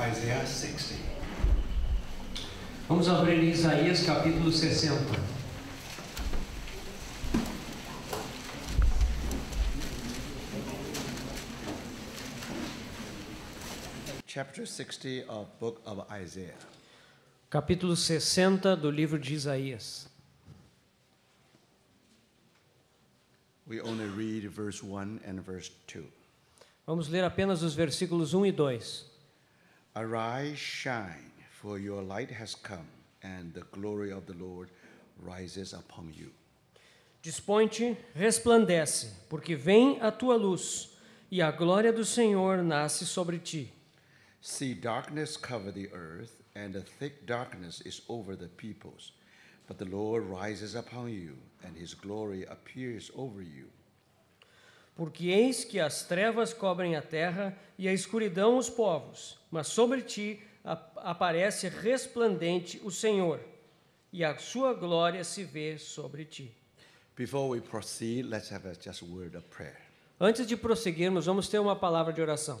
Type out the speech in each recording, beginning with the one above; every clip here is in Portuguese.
Isaiah é 60. Vamos abrir Isaías capítulo 60. Chapter 60 of book of Isaiah. Capítulo 60 do livro de Isaías. We only read verse 1 and verse 2. Vamos ler apenas os versículos 1 e 2. Arise, shine, for your light has come, and the glory of the Lord rises upon you. Dispõe-te, resplandece, porque vem a tua luz, e a glória do Senhor nasce sobre ti. See darkness cover the earth, and a thick darkness is over the peoples. But the Lord rises upon you, and his glory appears over you. Porque eis que as trevas cobrem a terra e a escuridão os povos, mas sobre ti aparece resplandente o Senhor, e a sua glória se vê sobre ti. Before we proceed, let's have a, just word of prayer. Antes de prosseguirmos, vamos ter uma palavra de oração.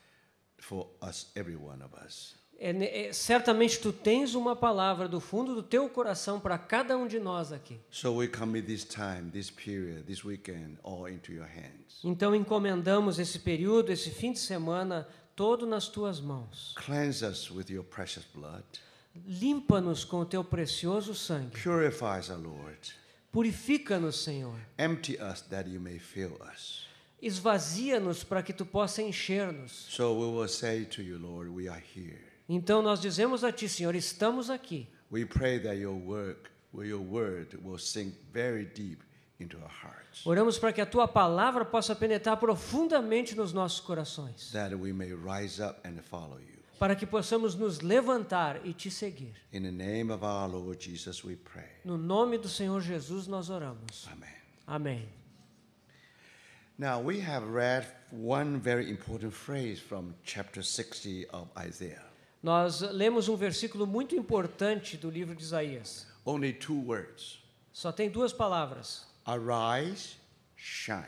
for us, every one of us. É, é, certamente tu tens uma palavra do fundo do teu coração para cada um de nós aqui. So we commit this time, this period, this weekend all into your hands. Então encomendamos esse período, esse fim de semana todo nas tuas mãos. Cleanse us with your precious blood. Limpa-nos com o teu precioso sangue. Purify us, Lord. Purifica-nos, Senhor. Empty us that you may fill us esvazia-nos para que tu possa encher-nos. So we will say to you, Lord, we are here. Então nós dizemos a ti, Senhor, estamos aqui. We pray that your work, your word will sink very deep into our hearts. Oramos para que a tua palavra possa penetrar profundamente nos nossos corações. That we may rise up and follow you. Para que possamos nos levantar e te seguir. In the name of our Lord Jesus we pray. No nome do Senhor Jesus nós oramos. Amém. Amém. Now, we have read one very important phrase from chapter 60 of Isaiah. Nós lemos um versículo muito importante do livro de Isaías. Only two words. Só tem duas palavras. Arise, shine.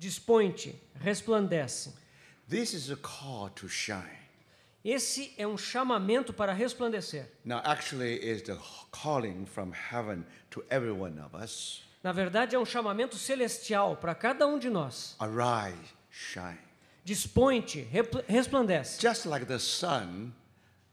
Desponte, resplandece. This is a call to shine. Esse é um chamamento para resplandecer. Now, actually, is the calling from heaven to every one of us. Na verdade, é um chamamento celestial para cada um de nós. Arise, shine. Dispõe-te, resplandece. Just like the sun,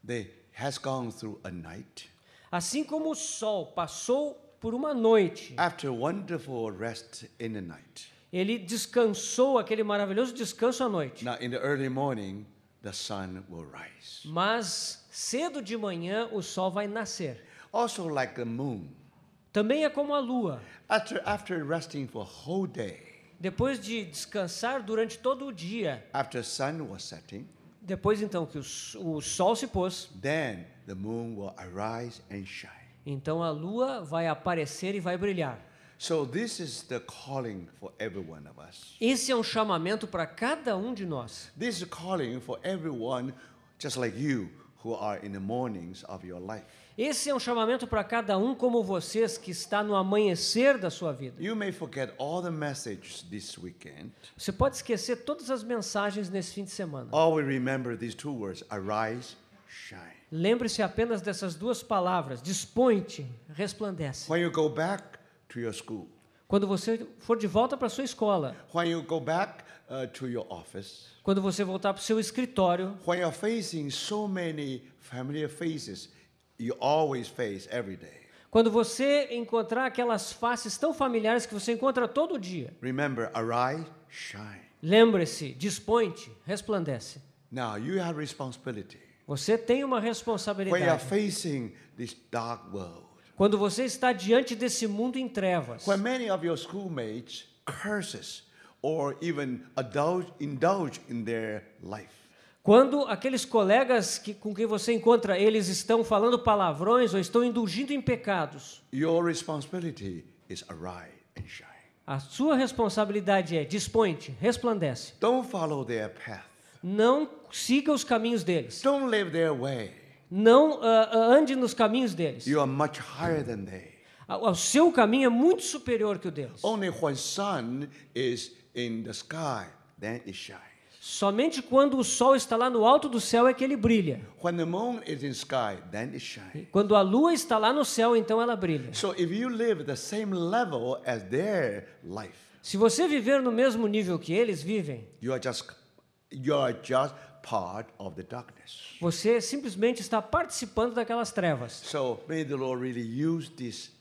that has gone through a night. Assim como o sol passou por uma noite. After wonderful rest in the night. Ele descansou aquele maravilhoso descanso à noite. Now in the early morning, the sun will rise. Mas cedo de manhã o sol vai nascer. Also like the moon. Também é como a lua. After, after resting for a whole day, depois de descansar durante todo o dia, after sun was setting, depois então que o, o sol se pôs, then the moon will arise and shine. Então a lua vai aparecer e vai brilhar. So this is the calling for every one of us. Esse é um chamamento para cada um de nós. This is calling for everyone just like you who are in the mornings of your life. Esse é um chamamento para cada um como vocês que está no amanhecer da sua vida. You may forget all the messages this weekend. Você pode esquecer todas as mensagens nesse fim de semana. Always remember these two words: arise, shine. Lembre-se apenas dessas duas palavras: dispõe-te, resplandece. When you go back to your school. Quando você for de volta para sua escola. When you go back uh, to your office. Quando você voltar para o seu escritório. When you're facing so many familiar faces you always face every day. Quando você encontrar aquelas faces tão familiares que você encontra todo dia. Remember, arise, shine. Lembre-se, dispõe resplandece. Now you have responsibility. Você tem uma responsabilidade. When you are facing this dark world. Quando você está diante desse mundo em trevas. When many of your schoolmates curses or even indulge in their life. Quando aqueles colegas que, com quem você encontra, eles estão falando palavrões ou estão indulgindo em pecados. Your responsibility is and shine. A sua responsabilidade é dispõe-te, resplandece. Don't follow their path. Não siga os caminhos deles. Don't live their way. Não uh, ande nos caminhos deles. You are much higher than they. O seu caminho é muito superior que o deles. Only when sun is in the sky, then it shines. Somente quando o sol está lá no alto do céu é que ele brilha. Sky, quando a lua está lá no céu, então ela brilha. So life, Se você viver no mesmo nível que eles vivem, just, Você simplesmente está participando daquelas trevas. So may the Lord really use this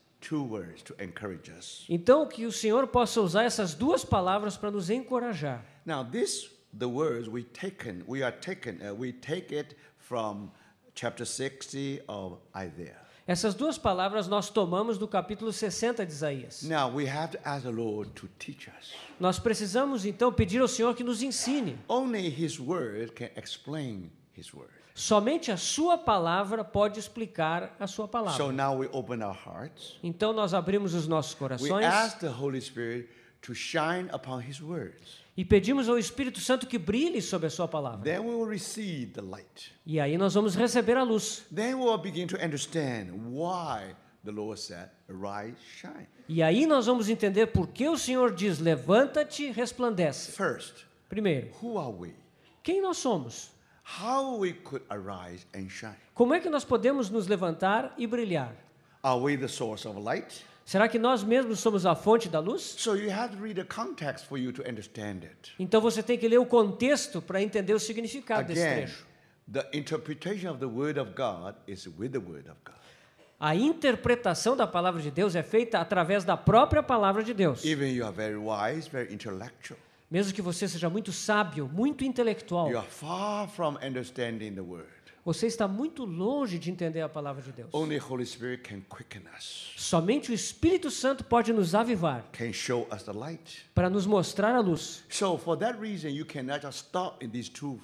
então que o Senhor possa usar essas duas palavras para nos encorajar. Now this the words we taken, we are taken, uh, we take it from chapter 60 of Isaiah. Essas duas palavras nós tomamos do capítulo 60 de Isaías. Now we have to ask the Lord to teach us. Nós precisamos então pedir ao Senhor que nos ensine. Only his word can explain his word. Somente a sua palavra pode explicar a sua palavra. So now we open our hearts. Então nós abrimos os nossos corações. We ask the Holy Spirit to shine upon his words. E pedimos ao Espírito Santo que brilhe sobre a sua palavra. Then we will receive the light. E aí nós vamos receber a luz. Then we will begin to understand why the Lord said, "Arise, shine." E aí nós vamos entender por que o Senhor diz: "Levanta-te, resplandece." First. Primeiro. Who are we? Quem nós somos? How we could arise and shine. Como é que nós podemos nos levantar e brilhar? Are we the source of light? Será que nós mesmos somos a fonte da luz? então você tem que ler o contexto para entender o significado Again, desse trecho. A interpretação da palavra de Deus é feita através da própria palavra de Deus. Even you are very wise, very intellectual. Mesmo que você seja muito sábio, muito intelectual. You are far from understanding the word você está muito longe de entender a palavra de Deus. Only Holy Spirit can quicken us. Somente o Espírito Santo pode nos avivar. Can show us the light. Para nos mostrar a luz. So for that reason you cannot just stop in these two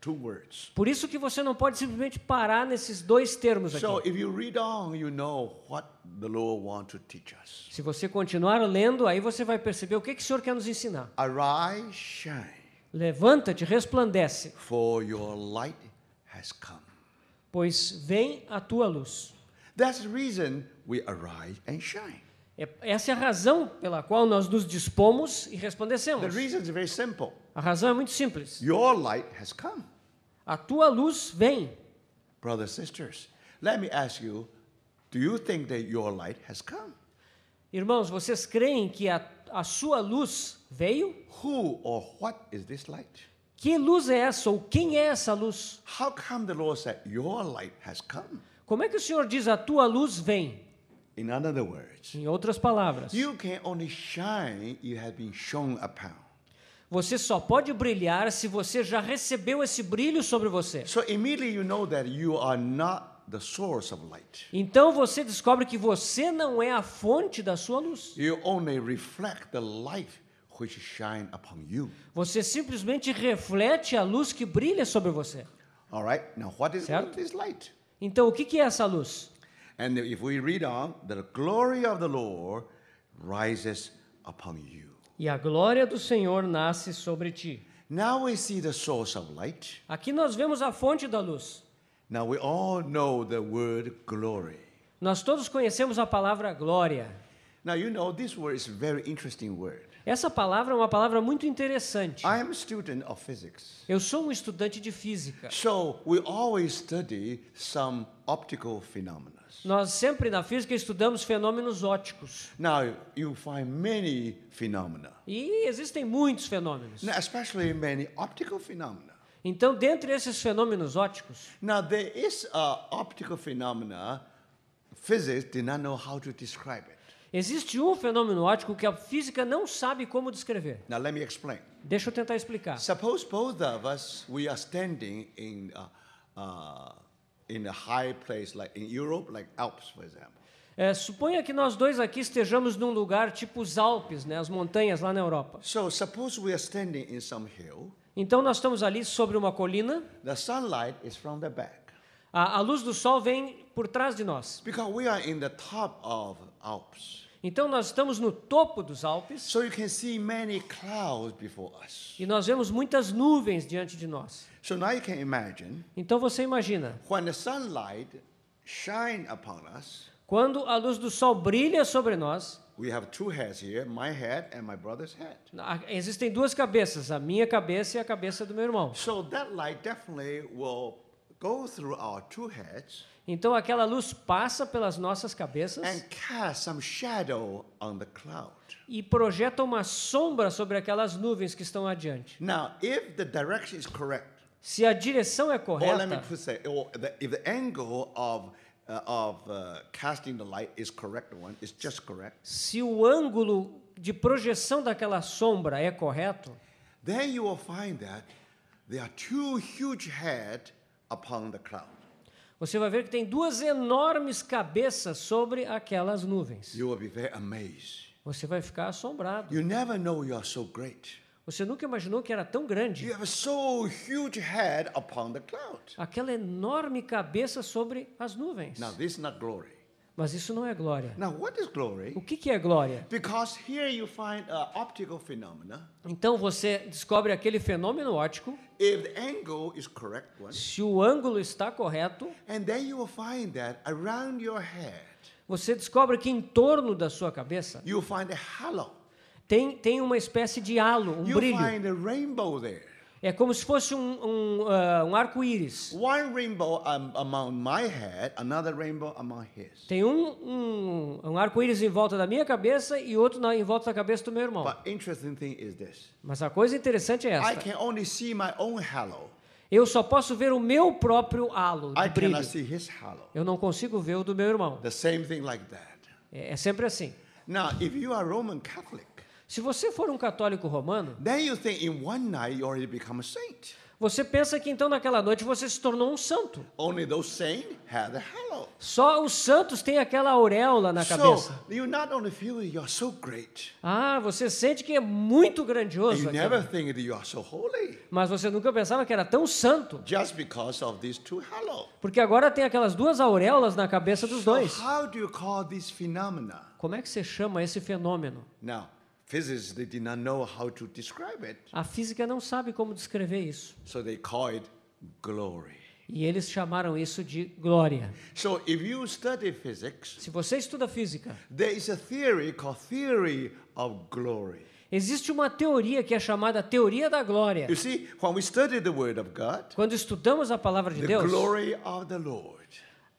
two words. Por isso que você não pode simplesmente parar nesses dois termos aqui. So if you read on, you know what the Lord want to teach us. Se você continuar lendo, aí você vai perceber o que que o Senhor quer nos ensinar. Arise, shine. Levanta-te, resplandece. For your light has come. Pois vem a tua luz. That's the reason we arise and shine. É, essa é a razão pela qual nós nos dispomos e resplandecemos. The reason is very simple. A razão é muito simples. Your light has come. A tua luz vem. Brothers sisters, let me ask you, do you think that your light has come? Irmãos, vocês creem que a, a sua luz veio? Who or what is this light? Que luz é essa ou quem é essa luz? How come the Lord said your light has come? Como é que o Senhor diz a tua luz vem? In other words, em outras palavras, you can only shine you have been shown upon. Você só pode brilhar se você já recebeu esse brilho sobre você. So immediately you know that you are not the source of light. Então você descobre que você não é a fonte da sua luz. You only reflect the light which shine upon you. Você simplesmente reflete a luz que brilha sobre você. All right? Now what is, certo? what is light? Então o que que é essa luz? And if we read on, the glory of the Lord rises upon you. E a glória do Senhor nasce sobre ti. Now we see the source of light. Aqui nós vemos a fonte da luz. Now we all know the word glory. Nós todos conhecemos a palavra glória. Now you know this word is a very interesting word. Essa palavra é uma palavra muito interessante. I am a student of physics. Eu sou um estudante de física. So we always study some optical phenomena. Nós sempre na física estudamos fenômenos ópticos. Now you find many phenomena. E existem muitos fenômenos. Now, especially many optical phenomena. Então, dentre esses fenômenos ópticos. Now there is a optical phenomena physics did not know how to describe it. Existe um fenômeno ótico que a física não sabe como descrever. Now let me explain. Deixa eu tentar explicar. Suppose both of us we are standing in uh, uh, in a high place like in Europe, like Alps, for example. É, suponha que nós dois aqui estejamos num lugar tipo os Alpes, né, as montanhas lá na Europa. So suppose we are standing in some hill. Então nós estamos ali sobre uma colina. The sunlight is from the back. A, a luz do sol vem por trás de nós. Because we are in the top of Alps. Então nós estamos no topo dos Alpes. So e nós vemos muitas nuvens diante de nós. So imagine, então você imagina. Us, quando a luz do sol brilha sobre nós. Here, Existem duas cabeças, a minha cabeça e a cabeça do meu irmão. So that light definitely will então aquela luz passa pelas nossas cabeças e projeta uma sombra sobre aquelas nuvens que estão adiante. Now, if the direction is correct, se a direção é correta, or let me put say, the, if the angle of Uh, of uh, casting the light is correct one is just correct. Se o ângulo de projeção daquela sombra é correto, then you will find that there are two huge heads upon the cloud. Você vai ver que tem duas enormes cabeças sobre aquelas nuvens. You will be very amazed. Você vai ficar assombrado. You never know you are so great. Você nunca imaginou que era tão grande. You have so huge head upon the cloud. Aquela enorme cabeça sobre as nuvens. Now this is not glory. Mas isso não é glória. Now, what is glory? O que, que é glória? Because here you find optical Então você descobre aquele fenômeno óptico. If the angle is correct one, se o ângulo está correto. And then you will find that around your head. Você descobre que em torno da sua cabeça. You find a halo. Tem tem uma espécie de halo, um you brilho. Find a rainbow there. É como se fosse um, um, uh, um arco-íris. One rainbow among my head, another rainbow among his. Tem um, um, um arco-íris em volta da minha cabeça e outro na, em volta da cabeça do meu irmão. But interesting thing is this. Mas a coisa interessante é esta. I can only see my own halo. Eu só posso ver o meu próprio halo, I brilho. see his halo. Eu não consigo ver o do meu irmão. The same thing like that. É, é sempre assim. Now, if you are Roman Catholic, se você for um católico romano, then you think in one night you already become a saint. Você pensa que então naquela noite você se tornou um santo. Only those saint had a halo. Só os santos têm aquela auréola na cabeça. So, you not only feel you are so great. Ah, você sente que é muito grandioso. You never think that you are so holy. Mas você nunca pensava que era tão santo. Just because of these two halo. Porque agora tem aquelas duas auréolas na cabeça dos so, dois. How do you call this phenomena? Como é que você chama esse fenômeno? Now, a física não sabe como descrever isso. So they call it glory. E eles chamaram isso de glória. So if you study physics, Se você estuda física, there is a theory called theory of glory. Existe uma teoria que é chamada teoria da glória. You see, when we study the word of God, Quando estudamos a palavra de the Deus, glory of the Lord.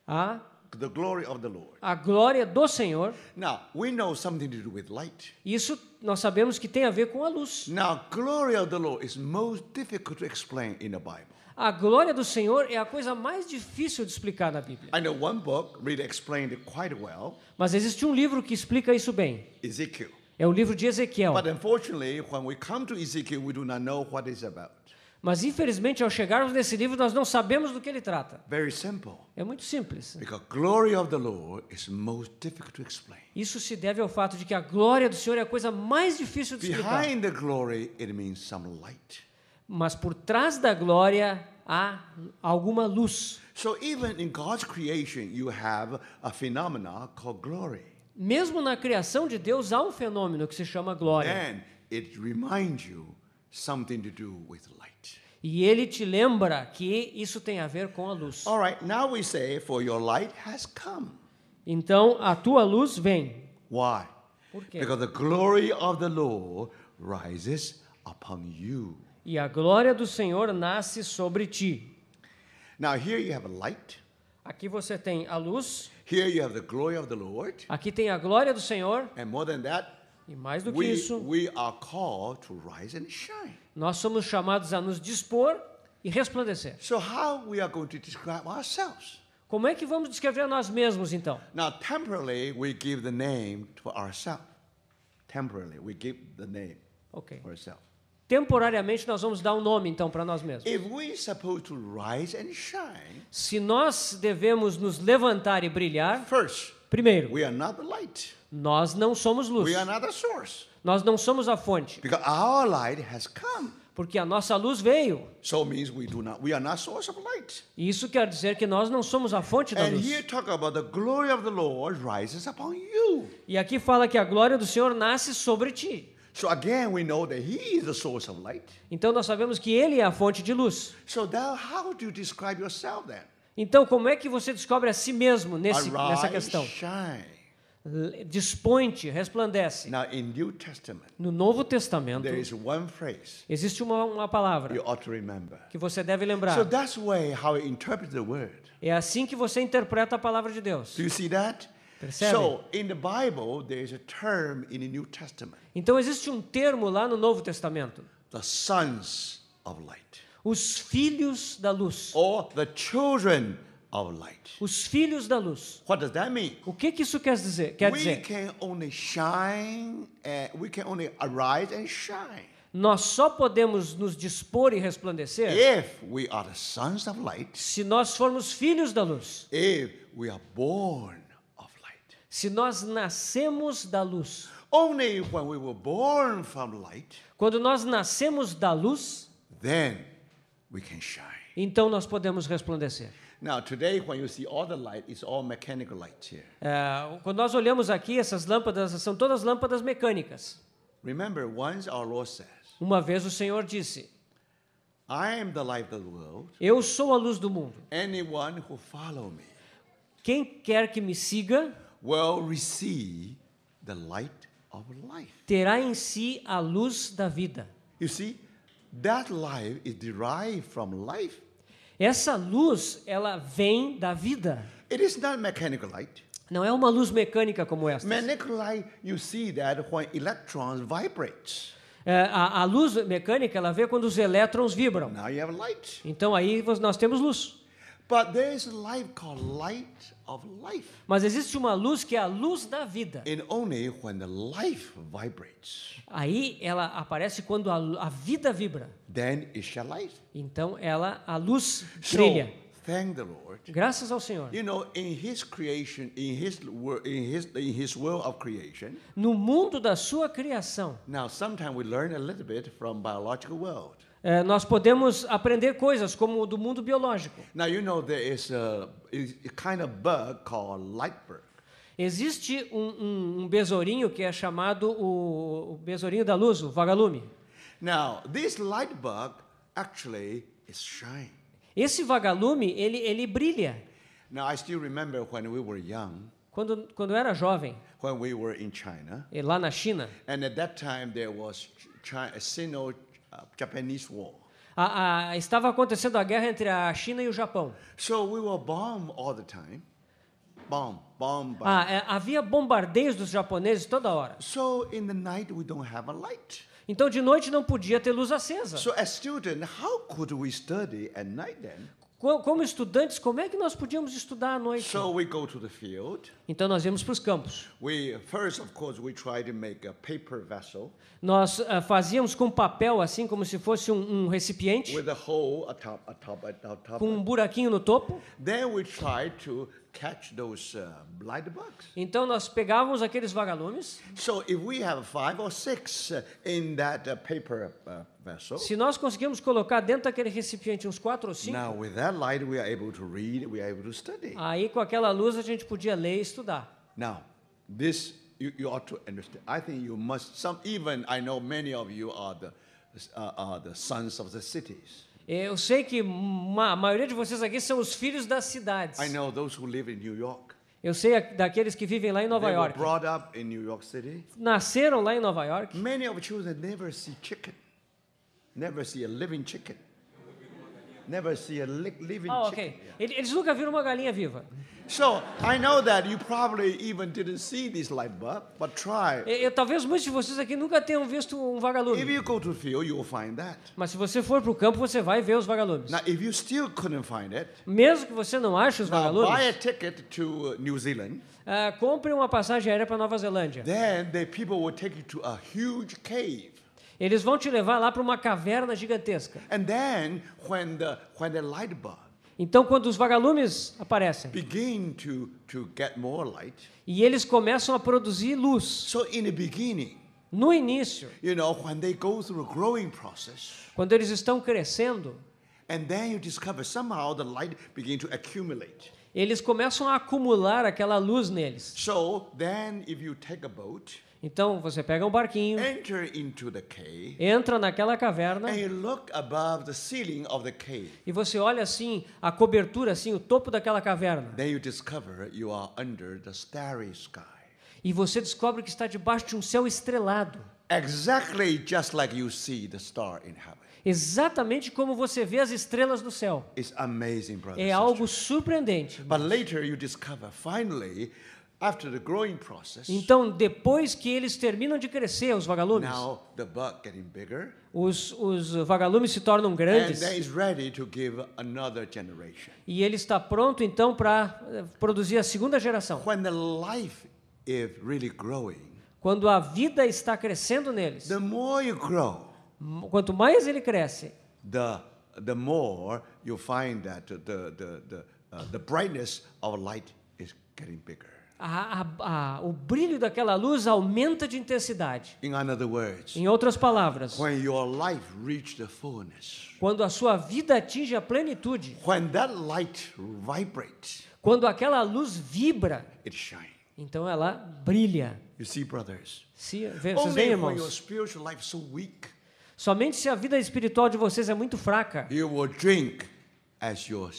A the glory of the Lord. A glória do Senhor. Now, we know something to do with light. Isso nós sabemos que tem a ver com a luz. Now, glory of the Lord is most difficult to explain in the Bible. A glória do Senhor é a coisa mais difícil de explicar na Bíblia. I know one book really explained it quite well. Mas existe um livro que explica isso bem. É o livro de Ezequiel. But unfortunately, when we come to Ezekiel, we do not know what it's about. Mas infelizmente ao chegarmos nesse livro nós não sabemos do que ele trata. Very simple. É muito simples. Because glory of the Lord is most difficult to explain. Isso se deve ao fato de que a glória do Senhor é a coisa mais difícil de explicar. Behind the glory it means some light. Mas por trás da glória há alguma luz. So even in God's creation you have a called glory. Mesmo na criação de Deus há um fenômeno que se chama glória. Then it reminds you something to do with light. E ele te lembra que isso tem a ver com a luz. All right, now we say for your light has come. Então a tua luz vem. Why? Por quê? Because the glory of the Lord rises upon you. E a glória do Senhor nasce sobre ti. Now here you have a light. Aqui você tem a luz. Here you have the glory of the Lord. Aqui tem a glória do Senhor. And more than that, e mais do que we, isso, we are called to rise and shine. nós somos chamados a nos dispor e resplandecer. So how we are going to describe ourselves? Como é que vamos descrever nós mesmos então? Now temporarily we give the name to ourselves. Temporarily we give the name okay. for ourselves. Temporariamente nós vamos dar um nome então para nós mesmos. If we supposed to rise and shine, Se nós devemos nos levantar e brilhar, first, primeiro, we are not the light. Nós não somos luz. We are not source. Nós não somos a fonte. Because our light has come. Porque a nossa luz veio. So means we do not, we are not source of light. Isso quer dizer que nós não somos a fonte da luz. E aqui fala que a glória do Senhor nasce sobre ti. So again we know that he is the source of light. Então nós sabemos que ele é a fonte de luz. So how do you describe yourself then? Então como é que você descobre a si mesmo nesse, nessa questão? Shine dispõe-te, resplandece. Now, no Novo Testamento, phrase, existe uma, uma palavra que você deve lembrar. So é assim que você interpreta a palavra de Deus. Do you see that? Percebe? Então existe um termo lá no Novo Testamento. The sons of light. Os filhos da luz. Our light. Os filhos da luz. What does that mean? O que, que isso quer dizer? Quer we dizer? Can only shine, uh, we can only arise and shine. Nós só podemos nos dispor e resplandecer If we are the sons of light, se nós formos filhos da luz. If we are born of light. Se nós nascemos da luz. Only when we were born from light, Quando nós nascemos da luz, then we can shine. então nós podemos resplandecer. Now today when you see all the light it's all mechanical light here. É, quando nós olhamos aqui essas lâmpadas são todas lâmpadas mecânicas. Remember once our Lord says. Uma vez o Senhor disse. I am the light of the world. Eu sou a luz do mundo. Anyone who follow me. Quem quer que me siga will receive the light of life. Terá em si a luz da vida. You see, that life is derived from life. Essa luz, ela vem da vida. It is not mechanical light. Não é uma luz mecânica como essa. Mechanical light, you see that when electrons vibrate. É, a, a, luz mecânica ela vê quando os elétrons vibram. Now you have light. Então aí nós temos luz. But there is called light of life. Mas existe uma luz que é a luz da vida. And only when the life vibrates. Aí ela aparece quando a, a vida vibra. Then it shall light. Então ela a luz brilha. So, Thank the Lord. Graças ao Senhor. You know, in his creation, in his world, in his in his world of creation. No mundo da sua criação. Now, sometimes we learn a little bit from biological world. É, nós podemos aprender coisas como do mundo biológico. Now you know there is a, a kind of bug called light bird. Existe um, um, um besourinho que é chamado o, o besourinho da luz, o vagalume. Now this light bug actually is shine. Esse vagalume ele ele brilha. Now I still remember when we were young. Quando quando era jovem. When we were in China. E lá na China. And at that time there was China, Sino Uh, Japanese War. A, a, estava acontecendo a guerra entre a China e o Japão. So we were all the time. Bomb, bomb, bomb. Ah, é, havia bombardeios dos japoneses toda hora. So in the night we don't have a light. Então de noite não podia ter luz acesa. Como estudantes, como é que nós podíamos estudar à noite? So we go to the field. Então nós íamos para os campos. We first of course we to make a paper vessel. Nós uh, fazíamos com papel assim como se fosse um, um recipiente. With a hole atop, atop, atop, Com um buraquinho no topo. Then we to catch those uh, bugs. Então nós pegávamos aqueles vagalumes. So if we have five or six uh, in that uh, paper uh, vessel. Se nós conseguimos colocar dentro daquele recipiente uns quatro ou cinco. Now with that light we are able to read, we are able to study. Aí com aquela luz a gente podia ler e estudar. Now this you, you ought to understand. I think you must some even I know many of you are the uh, are the sons of the cities. Eu sei que a maioria de vocês aqui são os filhos das cidades. I know those who live in New York. Eu sei daqueles que vivem lá em Nova York. York Nasceram lá em Nova York. Many of children never see chicken. Never see a living chicken. Never see a living oh, okay. chicken. Eles nunca viram uma galinha viva. So, I know that you probably even didn't see this light bulb, but try. Eu, talvez muitos de vocês aqui nunca tenham visto um vagalume. If you go to field, you'll find that. Mas se você for para o campo, você vai ver os vagalumes. Now, if you still couldn't find it, mesmo que você não ache os now, vagalumes, buy a ticket to uh, New Zealand. Uh, compre uma passagem aérea para Nova Zelândia. Then the people will take you to a huge cave. Eles vão te levar lá para uma caverna gigantesca. And then when the when the light bulb então, quando os vagalumes aparecem, begin to, to get more light, e eles começam a produzir luz. So in the beginning, no início, you know, when they go through a growing process, quando eles estão crescendo, and then you discover somehow the light begin to accumulate. Eles começam a acumular aquela luz neles. So then, if you take a boat, então você pega um barquinho, cave, entra naquela caverna e você olha assim a cobertura, assim o topo daquela caverna. You you e você descobre que está debaixo de um céu estrelado. Exactly just like you see the star in heaven. Exatamente como você vê as estrelas no céu. Amazing, brother, é sister. algo surpreendente. Mas later you discover finally então, depois que eles terminam de crescer, os vagalumes, os, os vagalumes se tornam grandes. E ele está pronto, então, para eh, produzir a segunda geração. Quando a vida está crescendo neles, quanto mais ele cresce, the, the more you find that the, the, the, uh, the brightness of light is getting bigger a, a, a, o brilho daquela luz aumenta de intensidade. Words, em outras palavras, fullness, quando a sua vida atinge a plenitude, vibrates, quando aquela luz vibra, então ela brilha. You see, brothers, se, vê, vocês veem, irmãos, your spiritual life so weak, somente se a vida espiritual de vocês é muito fraca, you will drink as your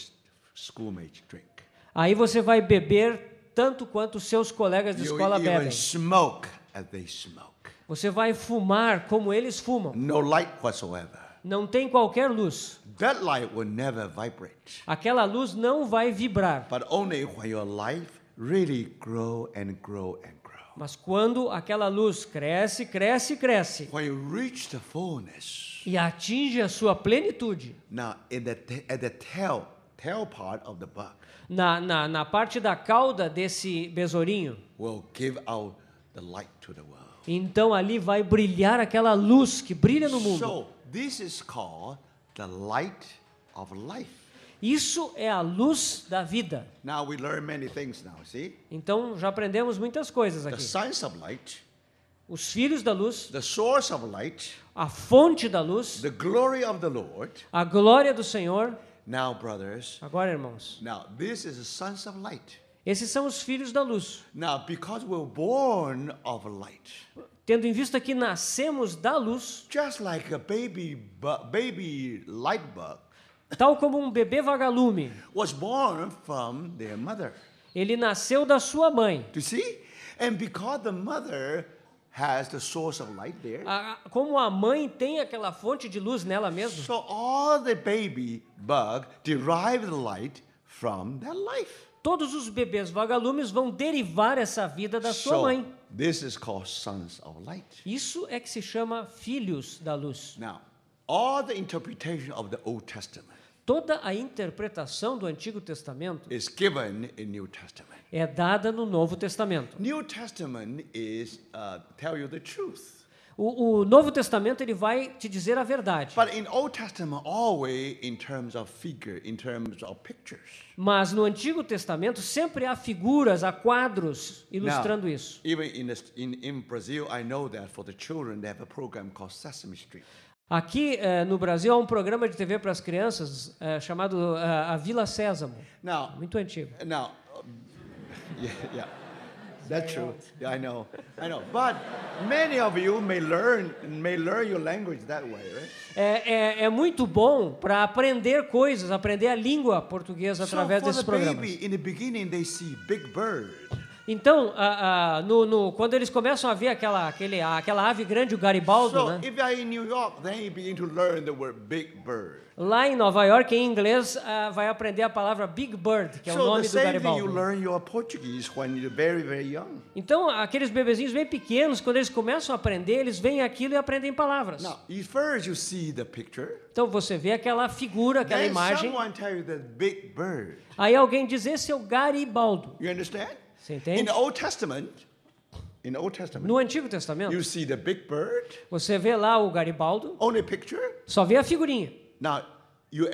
schoolmate drink. aí você vai beber tanto quanto seus colegas de escola you, bebem. smoke as they smoke. Você vai fumar como eles fumam. No light whatsoever. Não tem qualquer luz. That light will never vibrate. Aquela luz não vai vibrar. But only when your life really grow and grow and grow. Mas quando aquela luz cresce, cresce, cresce. When you reach the fullness. E atinge a sua plenitude. Now, in the, at the tail, tail part of the book na, na, na parte da cauda desse besourinho. Will give out the light to the world. Então ali vai brilhar aquela luz que brilha no mundo. So, this is called the light of life. Isso é a luz da vida. Now we learn many things now, see? Então já aprendemos muitas coisas aqui. The science of light os filhos da luz, light, a fonte da luz, Lord, a glória do Senhor, Now, brothers. Agora, irmãos. Now, this is the sons of light. Esses são os filhos da luz. Now, because we're born of light. Tendo em vista que nascemos da luz. Just like a baby, baby light bulb. Tal como um bebê vagalume. Was born from their mother. Ele nasceu da sua mãe. To see? And because the mother has the source of light there. A, como a mãe tem aquela fonte de luz nela mesma. So all the baby bug derive the light from their life. Todos os bebês vagalumes vão derivar essa vida da sua so, mãe. This is called sons of light. Isso é que se chama filhos da luz. Now, all the interpretation of the Old Testament. Toda a interpretação do Antigo Testamento is given in New Testament. é dada no Novo Testamento. New Testament is uh, tell you the truth. O, o, Novo Testamento ele vai te dizer a verdade. Mas no Antigo Testamento sempre há figuras, há quadros ilustrando Now, isso. Even in, in, in Brazil, I know that for the children they have a program called Sesame Street. Aqui eh, no Brasil há um programa de TV para as crianças eh, chamado eh, A Vila Sésamo. Não, Muito antigo. Não. yeah, yeah. That's true. Yeah, I know. I know. But many of you may learn may learn your language that way, right? É, é, é muito bom para aprender coisas, aprender a língua portuguesa através so desses programas. Baby, in the beginning they see Big então, no, no, quando eles começam a ver aquela, aquele, aquela ave grande, o Garibaldo, né? Lá em Nova York, em inglês, uh, vai aprender a palavra Big Bird, que é so, o nome do Garibaldo. então, aqueles bebezinhos bem pequenos, quando eles começam a aprender, eles veem aquilo e aprendem palavras. Now, picture, então, você vê aquela figura, aquela imagem. Aí alguém diz, esse é o Garibaldo. You você entende? In the Old Testament, in the Old Testament, no Antigo Testamento, you see the big bird, você vê lá o Garibaldo, only picture, só vê a figurinha. Now, you,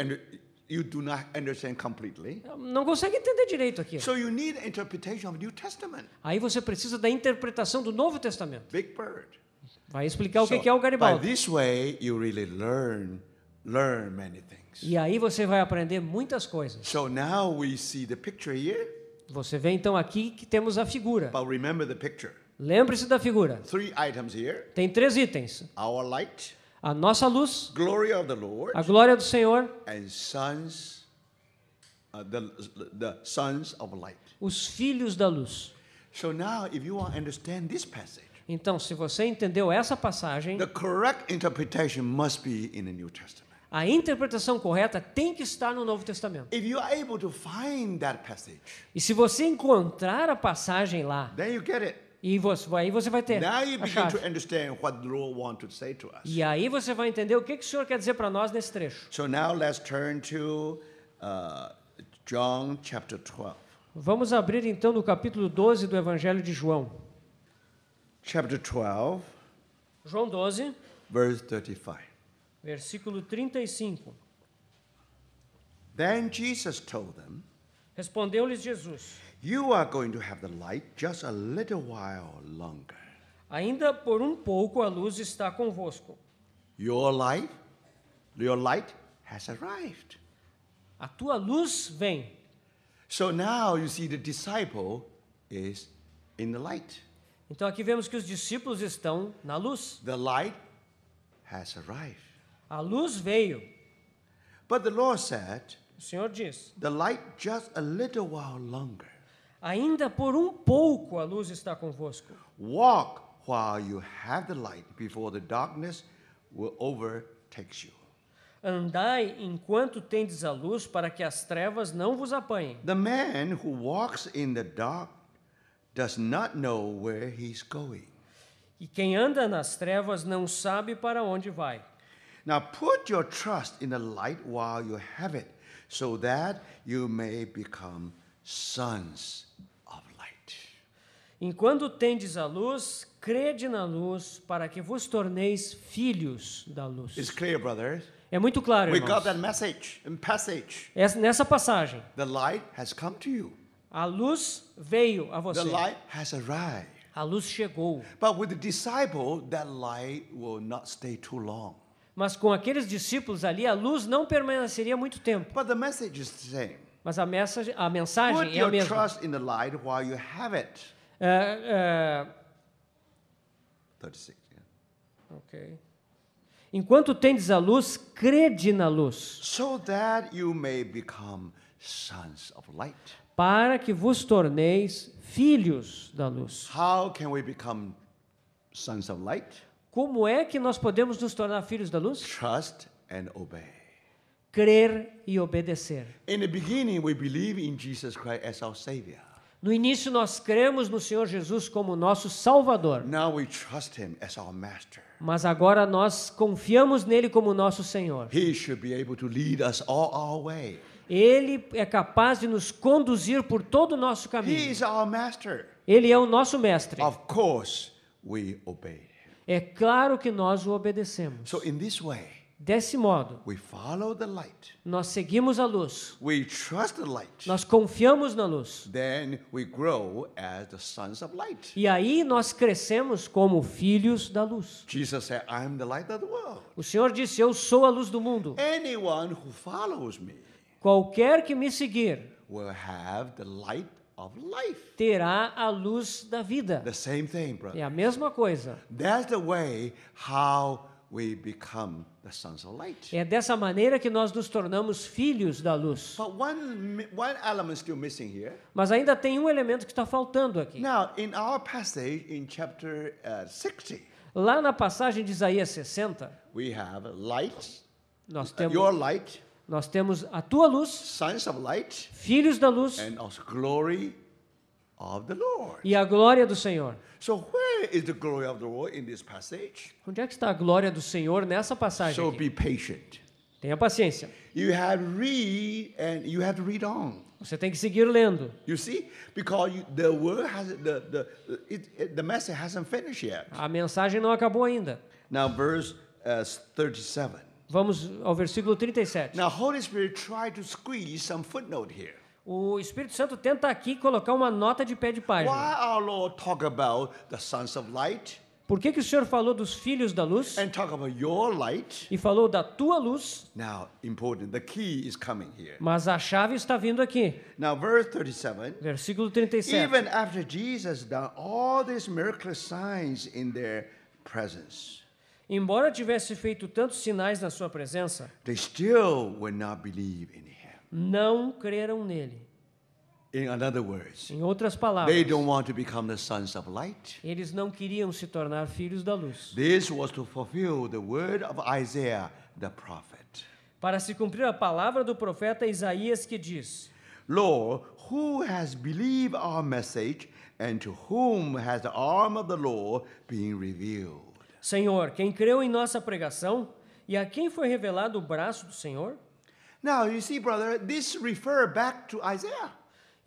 you do not understand completely. Não consegue entender direito aqui. So you need interpretation of New Testament. Aí você precisa da interpretação do Novo Testamento. Big bird. Vai explicar o que é o Garibaldo. By this way, you really learn learn many things. E aí você vai aprender muitas coisas. So now we see the picture here. Você vê então aqui que temos a figura. But remember the picture. Lembre-se da figura. Three items here. Tem três itens. Our light, a nossa luz, glory of the Lord, a glória do Senhor, and sons, uh, the, the sons of light. Os filhos da luz. So now, if you want to understand this passage, então, se você entendeu essa passagem, the correct interpretation must be in the New a interpretação correta tem que estar no Novo Testamento. If you are able to find that passage, e se você encontrar a passagem lá, then you get it. E você, aí você vai ter. Now you begin to understand what the Lord want to say to us. E aí você vai entender o que, que o Senhor quer dizer para nós nesse trecho. So now let's turn to uh, John chapter 12. Vamos abrir então no capítulo 12 do Evangelho de João. Chapter 12. João 12. Verse 35. Versículo 35. Then Jesus told them, Respondeu-lhes Jesus: You are going to have the light just a little while longer. Ainda por um pouco a luz está convosco. Your light, your light has arrived. A tua luz vem. So now you see the disciple is in the light. Então aqui vemos que os discípulos estão na luz. The light has arrived. A luz veio. But the Lord said, o Senhor diz: The light just a little while longer. Ainda por um pouco a luz está convosco. Walk while you have the light before the darkness will you. Andai enquanto tendes a luz para que as trevas não vos apanhem. The man who walks in the dark does not know where he's going. E quem anda nas trevas não sabe para onde vai. Now put your trust in the light while you have it, so that you may become sons of light. Enquanto tendes a luz, crede na luz para que vos torneis filhos da luz. It's clear, brothers. É muito claro, We got that message in passage. É nessa passagem. The light has come to you. A luz veio a você. The light has arrived. A luz chegou. But with the disciple, that light will not stay too long. Mas com aqueles discípulos ali, a luz não permaneceria muito tempo. But the message is the same. Mas a mensagem, a mensagem Put é a your mesma. trust in the light while you have it. 36. É, é. Yeah. Ok. Enquanto tendes a luz, crede na luz. So that you may become sons of light. Para que vos torneis filhos da luz. How can we become sons of light? Como é que nós podemos nos tornar filhos da luz? Trust and obey. Crer e obedecer. In the beginning we believe in Jesus Christ as our savior. No início nós cremos no Senhor Jesus como nosso Salvador. Now we trust him as our master. Mas agora nós confiamos nele como nosso Senhor. He should be able to lead us all our way. Ele é capaz de nos conduzir por todo o nosso caminho. Ele é o nosso mestre. Of course, we obey. É claro que nós o obedecemos. So in this way, Desse modo, we follow the light. nós seguimos a luz. We trust the light. Nós confiamos na luz. Then we grow as the sons of light. E aí nós crescemos como filhos da luz. Jesus said, I am the light of the world. O Senhor disse: Eu sou a luz do mundo. Anyone who follows me, Qualquer que me seguir will have the light of life. Terá a luz da vida. The same thing, brother. É a mesma coisa. That's the way how we become the sons of light. É dessa maneira que nós nos tornamos filhos da luz. But one, one element still missing here. Mas ainda tem um elemento que está faltando aqui. Now, in our passage in chapter uh, 60, lá na passagem de Isaías 60, we have light, nós uh, temos your light, nós temos a tua luz, sons of light, filhos da luz, and glory of the Lord. e a glória do Senhor. So where is the glory of the Lord in this passage? Onde é que está a glória do Senhor nessa passagem? So aqui? be patient. Tenha paciência. You have read and you have to read on. Você tem que seguir lendo. You see, because you, the word has the the it, the message hasn't finished yet. A mensagem não acabou ainda. Now verse uh, 37. Vamos ao versículo 37. Now Holy Spirit tried to squeeze some footnote here. O Espírito Santo tenta aqui colocar uma nota de pé de página. Why our Lord talk about the sons of light? Por que, que o Senhor falou dos filhos da luz? And talk about your light. E falou da tua luz? Now, important. The key is coming here. Mas a chave está vindo aqui. Now, verse 37. Versículo 37. Even after Jesus done all these miraculous signs in their presence embora tivesse feito tantos sinais na sua presença, they still would not believe in him. não creram nele. In other words, em outras palavras, they don't want to become the sons of light. eles não queriam se tornar filhos da luz. Isso foi Para se cumprir a palavra do profeta Isaías que diz: Lord, who has believed our message and to whom has the arm of the Lord been revealed? Senhor, quem creu em nossa pregação e a quem foi revelado o braço do Senhor? Now you see, brother, this refer back to Isaiah.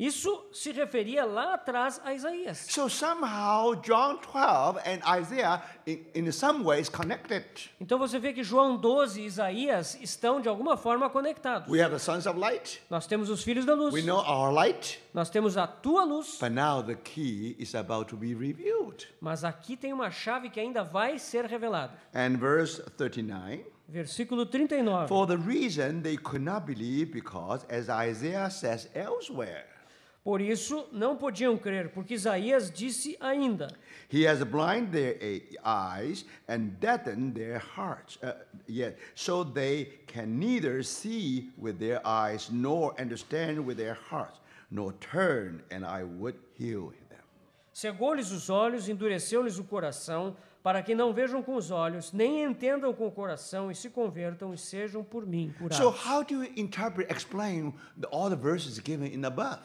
Isso se referia lá atrás a Isaías. So somehow John 12 and Isaiah in, in some ways connected. Então você vê que João 12 e Isaías estão de alguma forma conectados. We have the sons of light. Nós temos os filhos da luz. We know our light. Nós temos a tua luz. But now the key is about to be revealed. Mas aqui tem uma chave que ainda vai ser revelada. And verse 39 Versículo 39. For the reason they could not believe because as Isaiah says elsewhere por isso não podiam crer, porque Isaías disse ainda: He has blinded their eh, eyes and deadened their hearts, uh, yet so they can neither see with their eyes nor understand with their hearts, nor turn and I would heal them. Cegou-lhes os olhos, endureceu-lhes o coração, para que não vejam com os olhos, nem entendam com o coração e se convertam e sejam por mim curados. So how do you interpret explain all the verses given in above?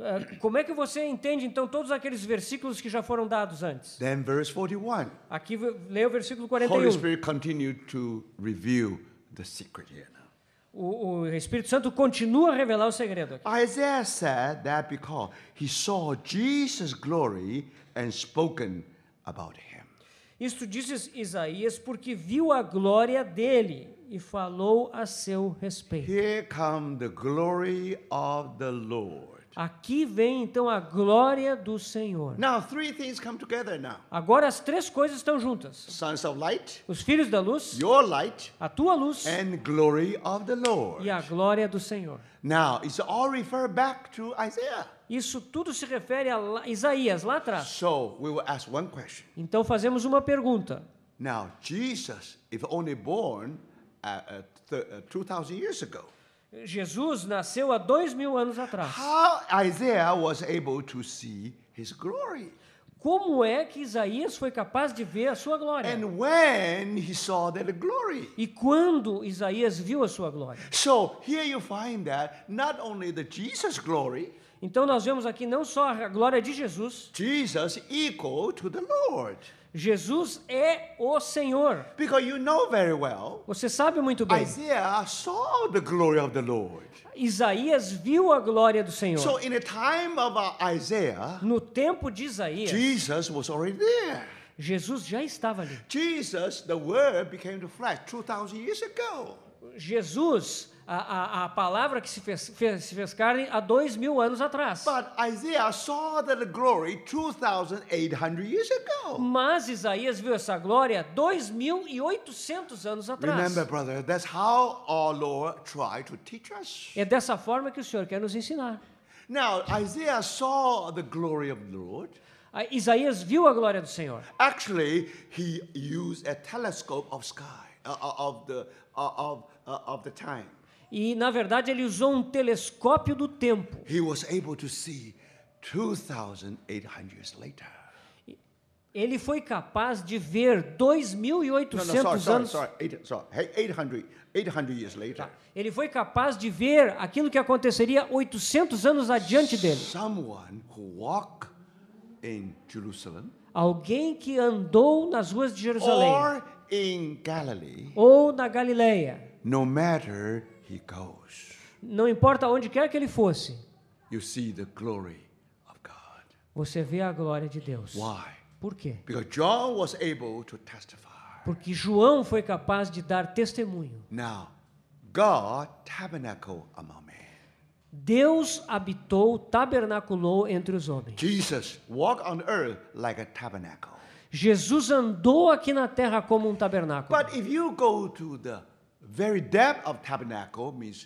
Ah, como é que você entende então todos aqueles versículos que já foram dados antes? Then verse 41. Aqui leia o versículo 41. Holy Spirit continued to reveal the secret here O, o Espírito Santo continua a revelar o segredo aqui. Isaiah said that because he saw Jesus glory and spoken about him. Isto disse Isaías porque viu a glória dele e falou a seu respeito. Here come the glory of the Lord. Aqui vem então a glória do Senhor. Now three things come together now. Agora as três coisas estão juntas. Sons of light, os filhos da luz, your light, a tua luz, and glory of the Lord. E a glória do Senhor. Now it's all back to Isaiah. Isso tudo se refere a Isaías lá atrás. So we will ask one question. Então fazemos uma pergunta. Now Jesus, if only born uh, uh, uh, 2000 years ago. Jesus nasceu há dois mil anos atrás. How Isaiah was able to see his glory. Como é que Isaías foi capaz de ver a sua glória? And when he saw that glory. E quando Isaías viu a sua glória? So here you find that not only the Jesus glory. Então nós vemos aqui não só a glória de Jesus. Jesus equal to the Lord. Jesus é o Senhor. Because you know very well. Você sabe muito bem. Isaiah saw the glory of the Lord. Isaías viu a glória do Senhor. So in the time of uh, Isaiah, no tempo de Isaías, Jesus was already there. Jesus já estava ali. Jesus, the word became the flesh 2000 years ago. Jesus a, a, a palavra que se fez, fez, se fez carne há dois mil anos atrás. But Isaiah saw that glory 2,800 years ago. Mas Isaías viu essa glória 2.800 anos atrás. Remember, brother, that's how our Lord tried to teach us. É dessa forma que o Senhor quer nos ensinar. Now, Isaiah saw the glory of the Lord. Isaías viu a glória do Senhor. Actually, he used a telescope of sky uh, uh of the uh, of uh, of the time. E na verdade ele usou um telescópio do tempo. He was able to see 2800 years later. Ele foi capaz de ver 2800 anos. Sorry, eight, sorry, 800, 800 years later. Tá. Ele foi capaz de ver aquilo que aconteceria 800 anos adiante dele. Someone who walked in Jerusalem. Alguém que andou nas ruas de Jerusalém. Or in Galilee. Ou na Galileia. No matter não importa onde quer que ele fosse. Você vê a glória de Deus. Por quê? Porque João foi capaz de dar testemunho. Now, God among men. Deus habitou, tabernaculou entre os homens. Jesus walked on earth like a tabernacle. Jesus andou aqui na terra como um tabernáculo. But if you go to the very depth of tabernacle means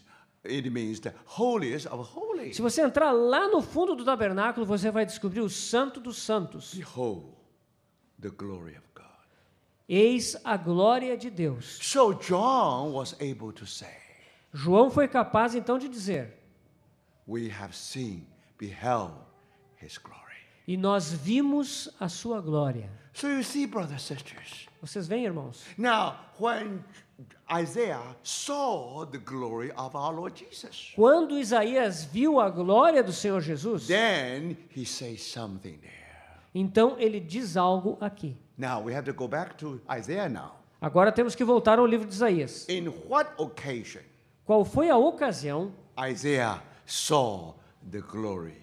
it means the holiest of holies. Se você entrar lá no fundo do tabernáculo, você vai descobrir o santo dos santos. Behold the glory of God. Eis a glória de Deus. So John was able to say. João foi capaz então de dizer: We have seen, beheld his glory. E nós vimos a sua glória. So you see, brothers sisters. Vocês veem, irmãos? Now, when Isaiah saw the glory of our Lord Jesus. Quando Isaías viu a glória do Senhor Jesus, then he says something there. Então ele diz algo aqui. Now we have to go back to Isaiah now. Agora temos que voltar ao livro de Isaías. In what occasion? Qual foi a ocasião? Isaiah saw the glory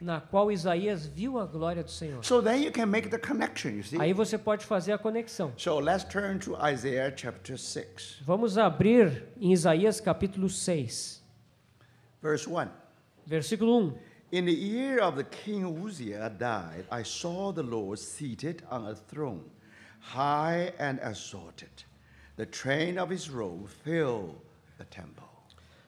na qual Isaías viu a glória do Senhor. So then you can make the connection, you see? Aí você pode fazer a conexão. So let's turn to Isaiah chapter 6. Vamos abrir em Isaías capítulo 6. Verse 1. Versículo 1. In the year of the king Uzziah died, I saw the Lord seated on a throne, high and exalted. The train of his robe filled the temple.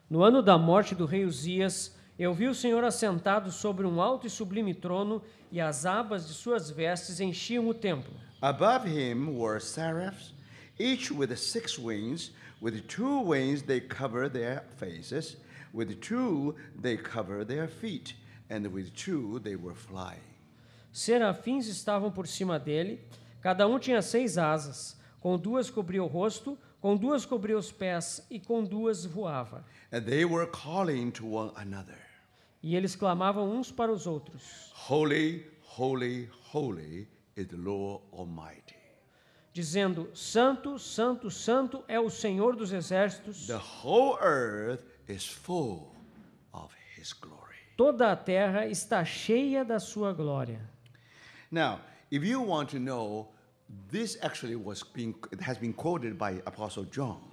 No ano da morte do rei Uzias, eu vi o Senhor assentado sobre um alto e sublime trono, e as abas de suas vestes enchiam o templo. Above him were seraphs, each with six wings. With two wings they covered their faces, with two they covered their feet, and with two they were flying. Serafins estavam por cima dele, cada um tinha seis asas, com duas cobria o rosto, com duas cobria os pés e com duas voava. And they were calling to one another. E eles clamavam uns para os outros: Holy, holy, holy is the Lord Almighty. Dizendo: Santo, santo, santo é o Senhor dos exércitos. The whole earth is full of his glory. Toda a terra está cheia da sua glória. Now, if you want to know, this actually was being has been quoted by Apostle John.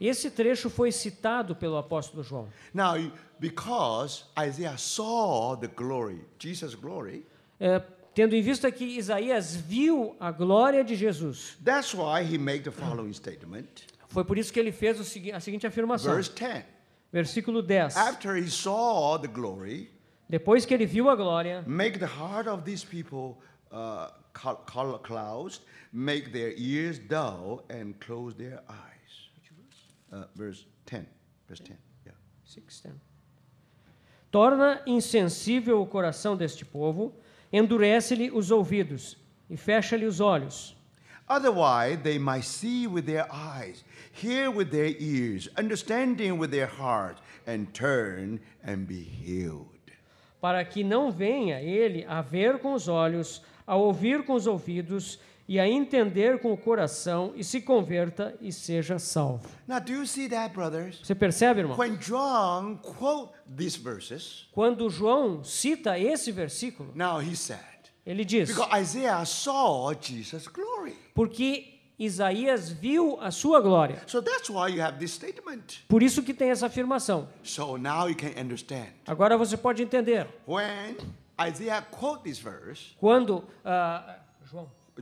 Esse trecho foi citado pelo apóstolo João. Now, because Isaiah saw the glory, Jesus' glory. É, tendo em vista que Isaías viu a glória de Jesus. That's why he made the following statement. Foi por isso que ele fez a seguinte afirmação. Verse 10. Versículo 10. After he saw the glory, depois que ele viu a glória, make the heart of these people uh, cloused, make their ears dull and close their eyes uh, verse 10. Verse 10. Yeah. 6, 10. Torna insensível o coração deste povo, endurece-lhe os ouvidos e fecha-lhe os olhos. Otherwise, they might see with their eyes, hear with their ears, understanding with their heart, and turn and be healed. Para que não venha ele a ver com os olhos, a ouvir com os ouvidos e a entender com o coração e se converta e seja salvo. Now, that, Você percebe, irmão? Verses, quando João cita esse versículo, said, ele diz, porque Isaías viu a sua glória. So Por isso que tem essa afirmação. So Agora você pode entender. Verse, quando uh,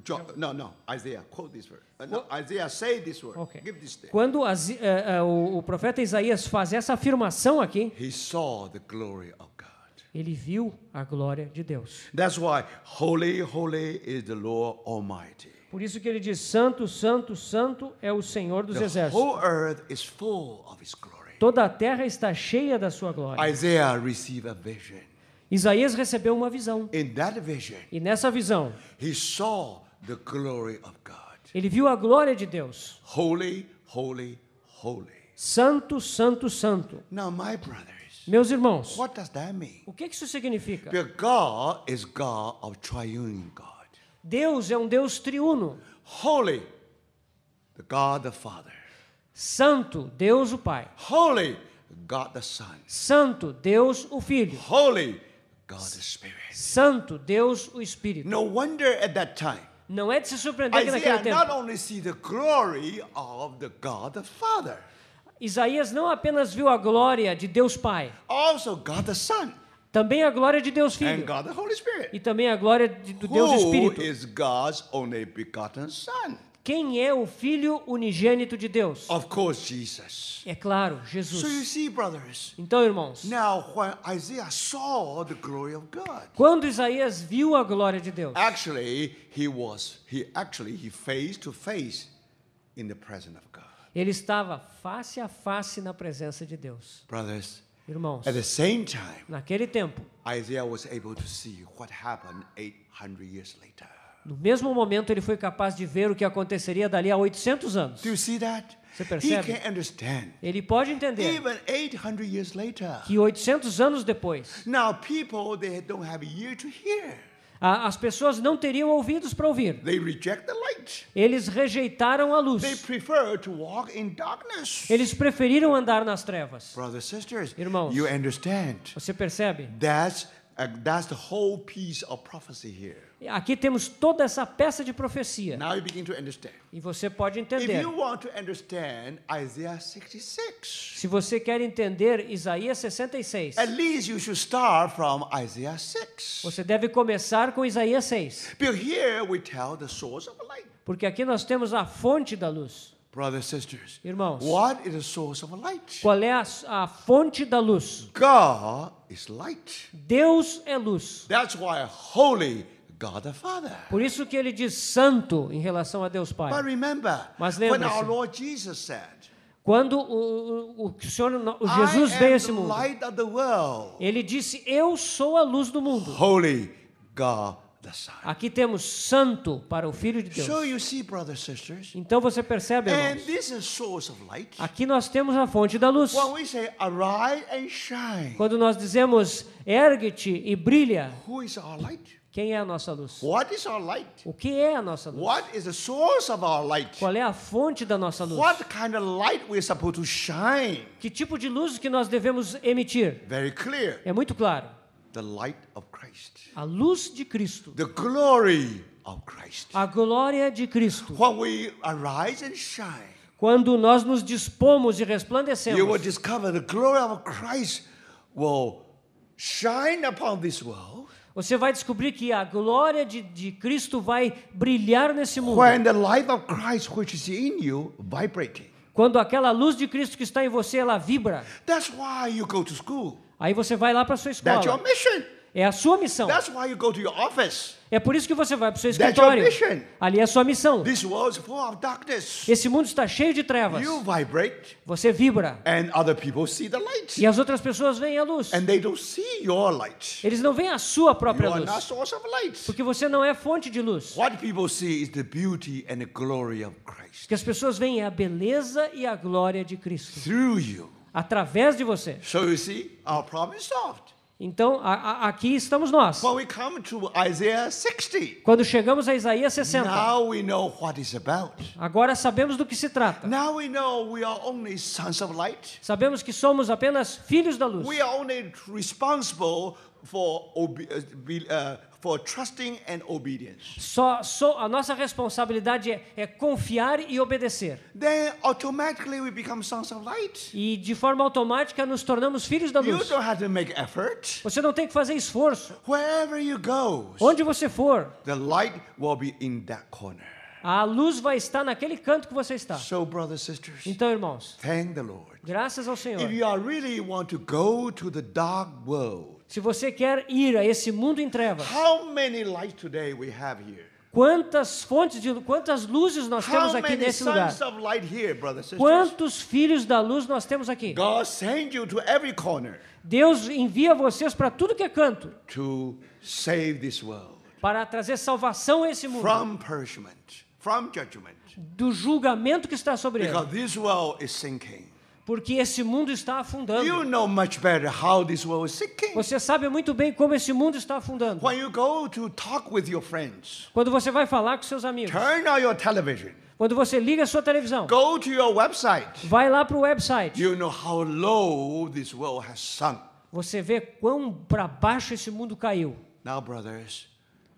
John, não, não, Isaiah, quote this word. Uh, no, Isaiah, say this word. Okay. Give this Quando uh, uh, o profeta Isaías faz essa afirmação aqui, He saw the glory of God. ele viu a glória de Deus. That's why holy, holy is the Lord Almighty. Por isso que ele diz: Santo, Santo, Santo é o Senhor dos the exércitos. Whole earth is full of his glory. Toda a terra está cheia da sua glória. Isaías receive a vision. Isaías recebeu uma visão. Vision, e nessa visão, ele viu a glória de Deus. Holy, holy, holy. Santo, santo, santo. Now, my brothers, Meus irmãos, what does that mean? o que isso significa? God is God of triune God. Deus é um Deus triuno. Holy, the God the Father. Santo, Deus o Pai. Holy, God the Son. Santo, Deus o Filho. Holy, Santo, Deus, o Espírito. No wonder at that time. Não é de se surpreender Isaiah que naquele tempo. Not only see the glory of the God the Father. Isaías não apenas viu a glória de Deus Pai. Also God the Son. Também a glória de Deus Filho. And God the Holy Spirit. E também a glória de, do Deus Espírito. Who is God's only begotten Son? Quem é o filho unigênito de Deus? Of course, Jesus. É claro, Jesus. So you see, brothers. Então, irmãos. Now, when Isaiah saw the glory of God. Quando Isaías viu a glória de Deus. Actually, he was he actually he face to face in the presence of God. Ele estava face a face na presença de Deus. Brothers, Irmãos, At the same time, naquele tempo, Isaiah was able to see what happened 800 years later. No mesmo momento, ele foi capaz de ver o que aconteceria dali a 800 anos. Você percebe? Ele pode entender. que 800 anos depois. As pessoas não teriam ouvidos para ouvir. Eles rejeitaram a luz. Eles preferiram andar nas trevas. Irmãos, você percebe? That's, that's the whole piece of prophecy here. Aqui temos toda essa peça de profecia. Now you begin to understand. E você pode entender. If you want to understand Isaiah 66, Se você quer entender Isaías 66, at least you should start from Isaiah 6. você deve começar com Isaías 6. here we tell the source of light. Porque aqui nós temos a fonte da luz. Brothers, sisters, Irmãos, what is the source of light? qual é a, a, fonte da luz? God is light. Deus é luz. That's why holy por isso que ele diz santo em relação a Deus Pai. Mas lembre-se, quando o, o, Senhor o Jesus veio a esse mundo, ele disse: Eu sou a luz do mundo. Holy God Aqui temos santo para o filho de Deus. então você percebe, irmãos. Aqui nós temos a fonte da luz. Quando nós dizemos ergue-te e brilha. Quem é a nossa luz? What is our light? O que é a nossa luz? What is the source of our light? Qual é a fonte da nossa luz? What kind of light we're supposed to shine? Que tipo de luz que nós devemos emitir? Very clear. É muito claro. The light of Christ. A luz de Cristo. The glory of Christ. A glória de Cristo. When we arise and shine. Quando nós nos dispomos e resplandecemos. You will discover the glory of Christ will shine upon this world você vai descobrir que a glória de, de Cristo vai brilhar nesse mundo. When the light of Christ which is in you vibrating. Quando aquela luz de Cristo que está em você ela vibra. That's why you go to school. Aí você vai lá para sua escola. That's your mission. É a sua missão. That's why you go to your office. É por isso que você vai para o seu escritório. Ali é a sua missão. Esse mundo está cheio de trevas. você vibra. E as outras pessoas veem a luz. Eles não veem a sua própria luz. Porque você não é fonte de luz. O que as pessoas veem é a beleza e a glória de Cristo. Através de você. Então, você, vê, nosso problema está resolvido. Então, a, a, aqui estamos nós. Quando chegamos a Isaías 60, agora sabemos do que se trata. Sabemos que somos apenas filhos da luz. We are only responsible for uh, uh, for trusting and obedience. Só, só a nossa responsabilidade é, é confiar e obedecer. Then automatically we become sons of light. E de forma automática nos tornamos filhos da luz. You don't have to make effort. Você não tem que fazer esforço. Wherever you go, onde você for, the light will be in that corner. A luz vai estar naquele canto que você está. So, brothers, sisters, então, irmãos, thank the Lord. graças ao Senhor. If you really want to go to the dark world, se você quer ir a esse mundo em trevas, Quantas fontes de quantas luzes nós temos aqui nesse lugar? Here, Quantos filhos da luz nós temos aqui? Deus envia vocês para tudo que é canto. Para trazer salvação a esse mundo. From punishment, from judgment. Do julgamento que está sobre ele. this world is sinking. Porque esse mundo está afundando. You know much better how this world is sinking. Você sabe muito bem como esse mundo está afundando. When you go to talk with your friends, Quando você vai falar com seus amigos. Turn on your television. Quando você liga a sua televisão. Go to your website. Vai lá para o website. You know how low this world has sunk. Você vê quão para baixo esse mundo caiu. Now brothers,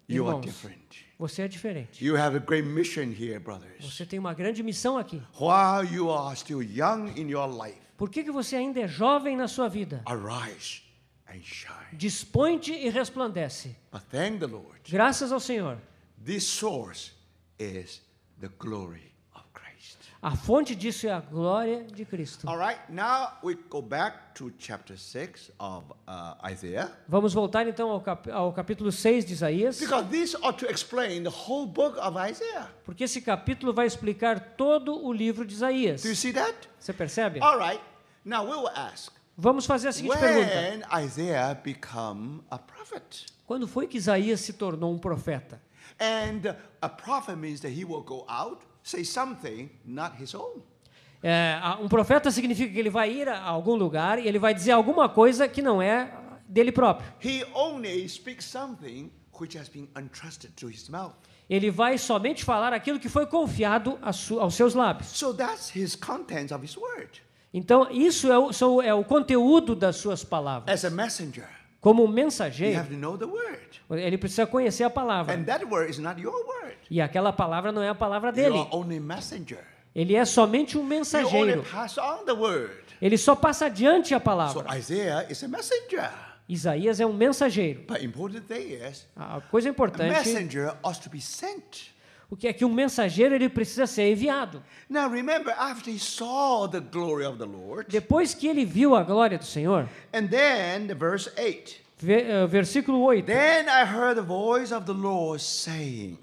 you Irmãos, are different. Você é diferente. You have a great mission here, brothers. Você tem uma grande missão aqui. While you are still young in your life. Por que, que você ainda é jovem na sua vida? Arise and shine. Dispõe-te e resplandece. But thank the Lord. Graças ao Senhor. This source is the glory a fonte disso é a glória de Cristo. All right, now we go back to chapter 6 of uh, Isaiah. Vamos voltar então ao, cap ao capítulo 6 de Isaías. Because this ought to explain the whole book of Isaiah. Porque esse capítulo vai explicar todo o livro de Isaías. Do you see that? Você percebe? All right. Now we will ask. Vamos fazer a seguinte when pergunta. When Isaiah become a prophet? Quando foi que Isaías se tornou um profeta? And a prophet means that he will go out say something not his own. É, um profeta significa que ele vai ir a algum lugar e ele vai dizer alguma coisa que não é dele próprio. He only speaks something which has been entrusted to his mouth. Ele vai somente falar aquilo que foi confiado aos seus lábios. So that's his contents of his word. Então, isso é o, é o conteúdo das suas palavras. As a messenger. Como um mensageiro, ele precisa conhecer a palavra. E aquela palavra não é a palavra dele. Ele é somente um mensageiro. Ele só passa adiante a palavra. Isaías é um mensageiro. A coisa importante Mensageiro, ser enviado. O que é que um mensageiro ele precisa ser enviado. Now remember, after he saw the glory of the Lord, depois que ele viu a glória do Senhor, and then the verse 8. Eh, versículo 8. Then I heard the voice of the Lord saying,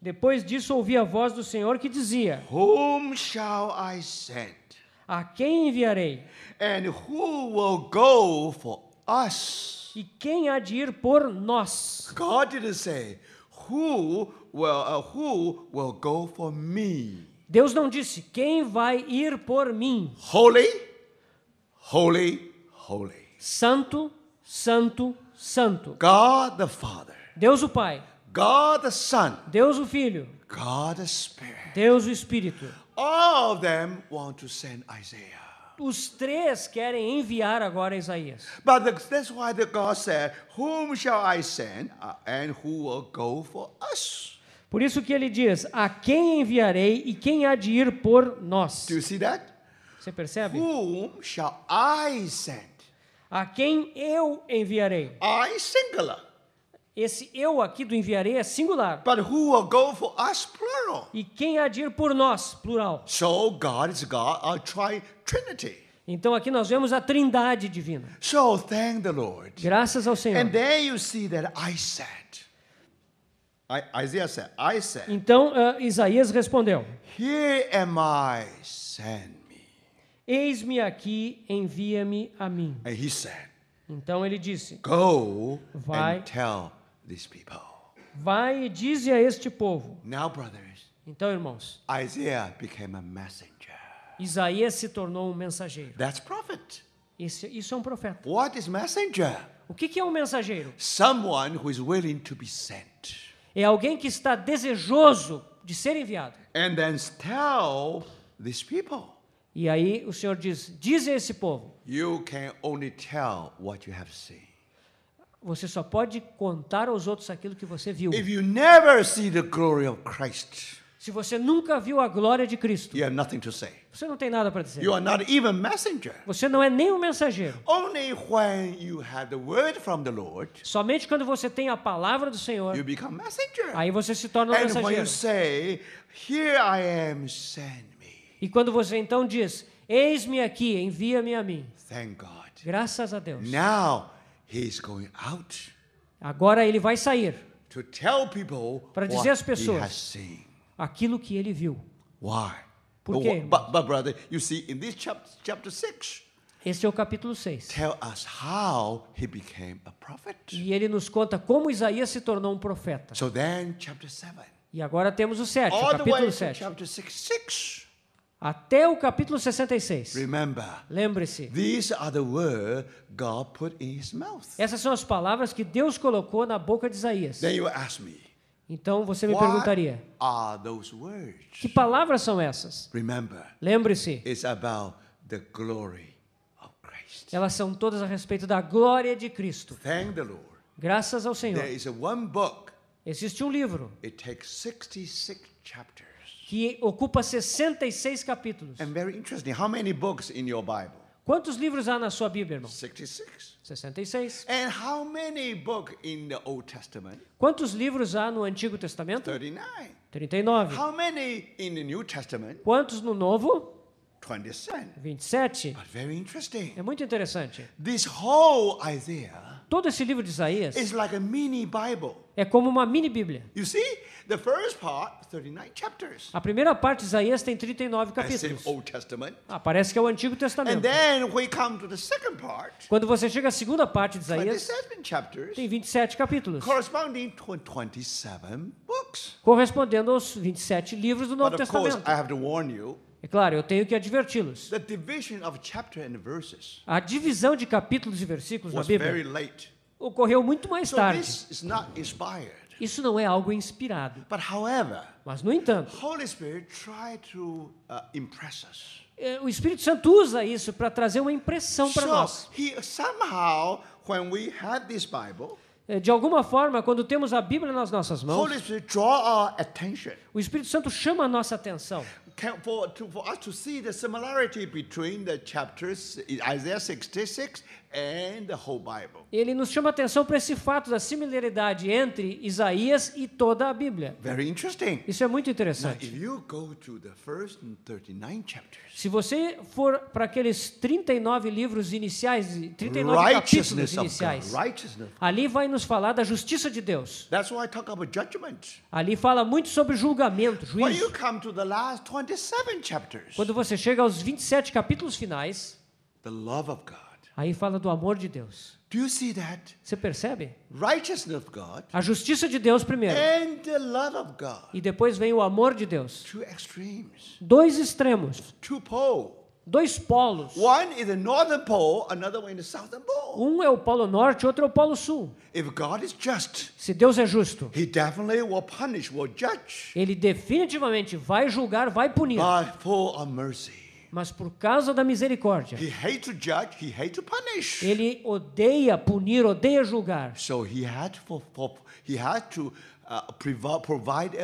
depois disso ouvi a voz do Senhor que dizia: Whom shall I send? A quem enviarei? And who will go for us? E quem há de ir por nós? God didn't say who will, uh, who will go for me? Deus não disse quem vai ir por mim. Holy, holy, holy. Santo, santo, santo. God the Father. Deus o Pai. God the Son. Deus o Filho. God the Spirit. Deus o Espírito. All of them want to send Isaiah. Os três querem enviar agora Isaías. But the, that's why the God said, "Whom shall I send, uh, and who will go for us?" Por isso que ele diz: "A quem enviarei e quem há de ir por nós?" Do you see that? Você percebe? Whom shall I send? A quem eu enviarei? I singular. Esse eu aqui do enviarei é singular. But who will go for us plural? E quem há de ir por nós, plural. So God is God, our tri Trinity. Então aqui nós vemos a Trindade divina. So thank the Lord. Graças ao Senhor. And there you see that I said. I, Isaiah said, I said. Então uh, Isaías respondeu. Here am I, send me. Eis-me aqui, envia-me a mim. And he said. Então ele disse: Go vai and tell these people. Vai e dize a este povo. Now, brothers, então, irmãos, Isaiah became a messenger. Isaías se tornou um mensageiro. That's prophet. Isso, isso é um profeta. What is messenger? O que, que é um mensageiro? Someone who is willing to be sent. É alguém que está desejoso de ser enviado. And then tell these people. E aí o Senhor diz: diz a esse povo. You can only tell what you have seen você só pode contar aos outros aquilo que você viu. If you never see the glory of Christ, se você nunca viu a glória de Cristo, you have nothing to say. Você não tem nada para dizer. You are not even messenger. Você não é nem um mensageiro. Only when you have the word from the Lord, Somente quando você tem a palavra do Senhor, you become messenger. Aí você se torna um And mensageiro. When you say, Here I am, send me. E quando você então diz, Eis-me aqui, envia-me a mim. Thank God. Graças a Deus. Now Agora ele vai sair para dizer às pessoas aquilo que ele viu. Por quê? But, but brother, you see, in this chapter, chapter six, esse é o capítulo 6. E ele nos conta como Isaías se tornou um profeta. So then, e agora temos o 7, capítulo 7 até o capítulo 66. Lembre-se. Essas são as palavras que Deus colocou na boca de Isaías. Me, então você me perguntaria: Que palavras são essas? Lembre-se. Elas são todas a respeito da glória de Cristo. Graças ao Senhor. Existe um livro. It takes 66 chapters que ocupa 66 capítulos. And very interesting. How many books in your Bible? Quantos livros há na sua Bíblia, irmão? 66. 66. And how many book in the Old Testament? Quantos livros há no Antigo Testamento? 39. 39. How many in the New Testament? Quantos no Novo? 27. 27. But very interesting. É muito interessante. This whole Todo esse livro de Isaías is like a mini Bible. é como uma mini Bíblia. Você vê? The first part, 39 chapters. A primeira parte de Isaías tem 39 capítulos. Old Testament. Aparece ah, que é o Antigo Testamento. And then we come to the second part, Quando você chega à segunda parte de Isaías, 27 chapters, tem 27 capítulos. Corresponding to 27 books. Correspondendo aos 27 livros do Novo But of Testamento. Course, I have to warn you, é claro, eu tenho que adverti-los. A divisão de capítulos e versículos na Bíblia ocorreu muito mais tarde. Isso não é algo inspirado. But however, Mas, no entanto, Holy Spirit try to uh, impress us. É, o Espírito Santo usa isso para trazer uma impressão para so, nós. He, somehow, when we had this Bible, é, de alguma forma, quando temos a Bíblia nas nossas mãos, o Espírito Santo chama a nossa atenção. Para nós for a similaridade entre os capítulos de the 66 ele nos chama atenção para esse fato da similaridade entre Isaías e toda a Bíblia. Isso é muito interessante. Se você for para aqueles 39 livros iniciais, 39 capítulos iniciais, ali vai nos falar da justiça de Deus. Ali fala muito sobre julgamento, juízo. Quando você chega aos 27 capítulos finais, the love of God Aí fala do amor de Deus. Do you see that? Você percebe? Righteousness of God. A justiça de Deus primeiro. And the love of God. E depois vem o amor de Deus. Two extremes. Dois extremos. Two poles. Dois polos. One is the northern pole, another one is the southern pole. Um é o polo norte, outro é o polo sul. If God is just, se Deus é justo, he definitely will punish, will judge. Ele definitivamente vai julgar, vai punir. But full of mercy mas por causa da misericórdia. Judge, ele odeia punir, odeia julgar. So for, for, to, uh, provide, provide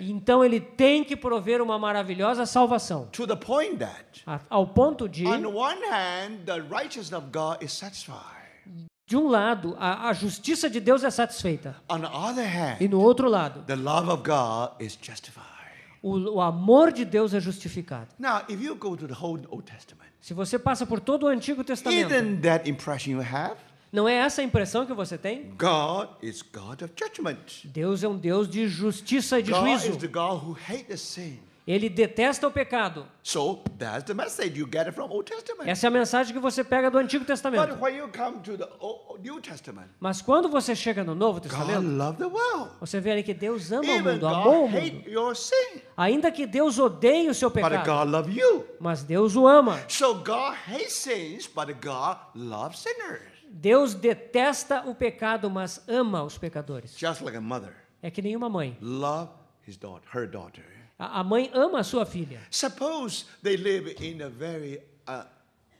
então ele tem que prover uma maravilhosa salvação. To the point That, a, ao ponto de On one hand, the righteousness of God is satisfied. De um lado, a, a, justiça de Deus é satisfeita. Hand, e no outro lado, the love of God is justified. O, o amor de Deus é justificado. Now, if you go to the whole Old Testament, Se você passa por todo o Antigo Testamento, that impression you have? não é essa a impressão que você tem? God is God of judgment. Deus é um Deus de justiça e de God juízo. is the God who hates the sin. Ele detesta o pecado. So, that's the message you get from Old Testament. Essa é a mensagem que você pega do Antigo Testamento. But when you come to the New Testament, Mas quando você chega no Novo Testamento, God loved the world. você vê ali que Deus ama Even o mundo, God bom o mundo. Your sin. Ainda que Deus odeie o seu pecado. But God love you. Mas Deus o ama. So God hates sins, but God loves sinners. Deus detesta o pecado, mas ama os pecadores. Just like a mother. É que nenhuma mãe. Love his daughter, her daughter. A mãe ama a sua filha. Suppose they live in a very uh,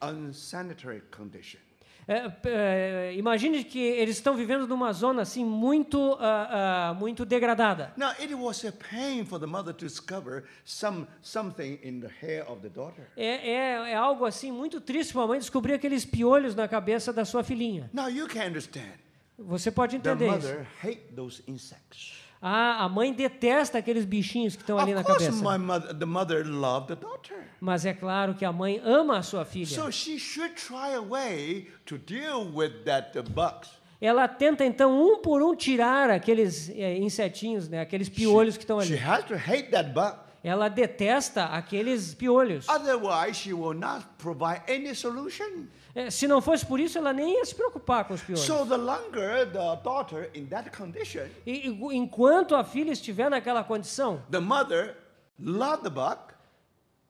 unsanitary condition. É, é, imagine que eles estão vivendo numa zona assim muito, uh, uh, muito degradada. Now it was a pain for the mother to discover some something in the hair of the daughter. É, é, é algo assim muito triste para a mãe descobrir aqueles piolhos na cabeça da sua filhinha. Now you can understand. Você pode entender the mother hates those insects. Ah, a mãe detesta aqueles bichinhos que estão ali na cabeça. Mother, Mas é claro que a mãe ama a sua filha. So Ela tenta então um por um tirar aqueles é, insetinhos, né, aqueles piolhos que estão ali. She has to hate that bug ela detesta aqueles piolhos. É, se não fosse por isso, ela nem ia se preocupar com os piolhos. So the longer the daughter in that condition, e, enquanto a filha estiver naquela condição, the mother loved the bug,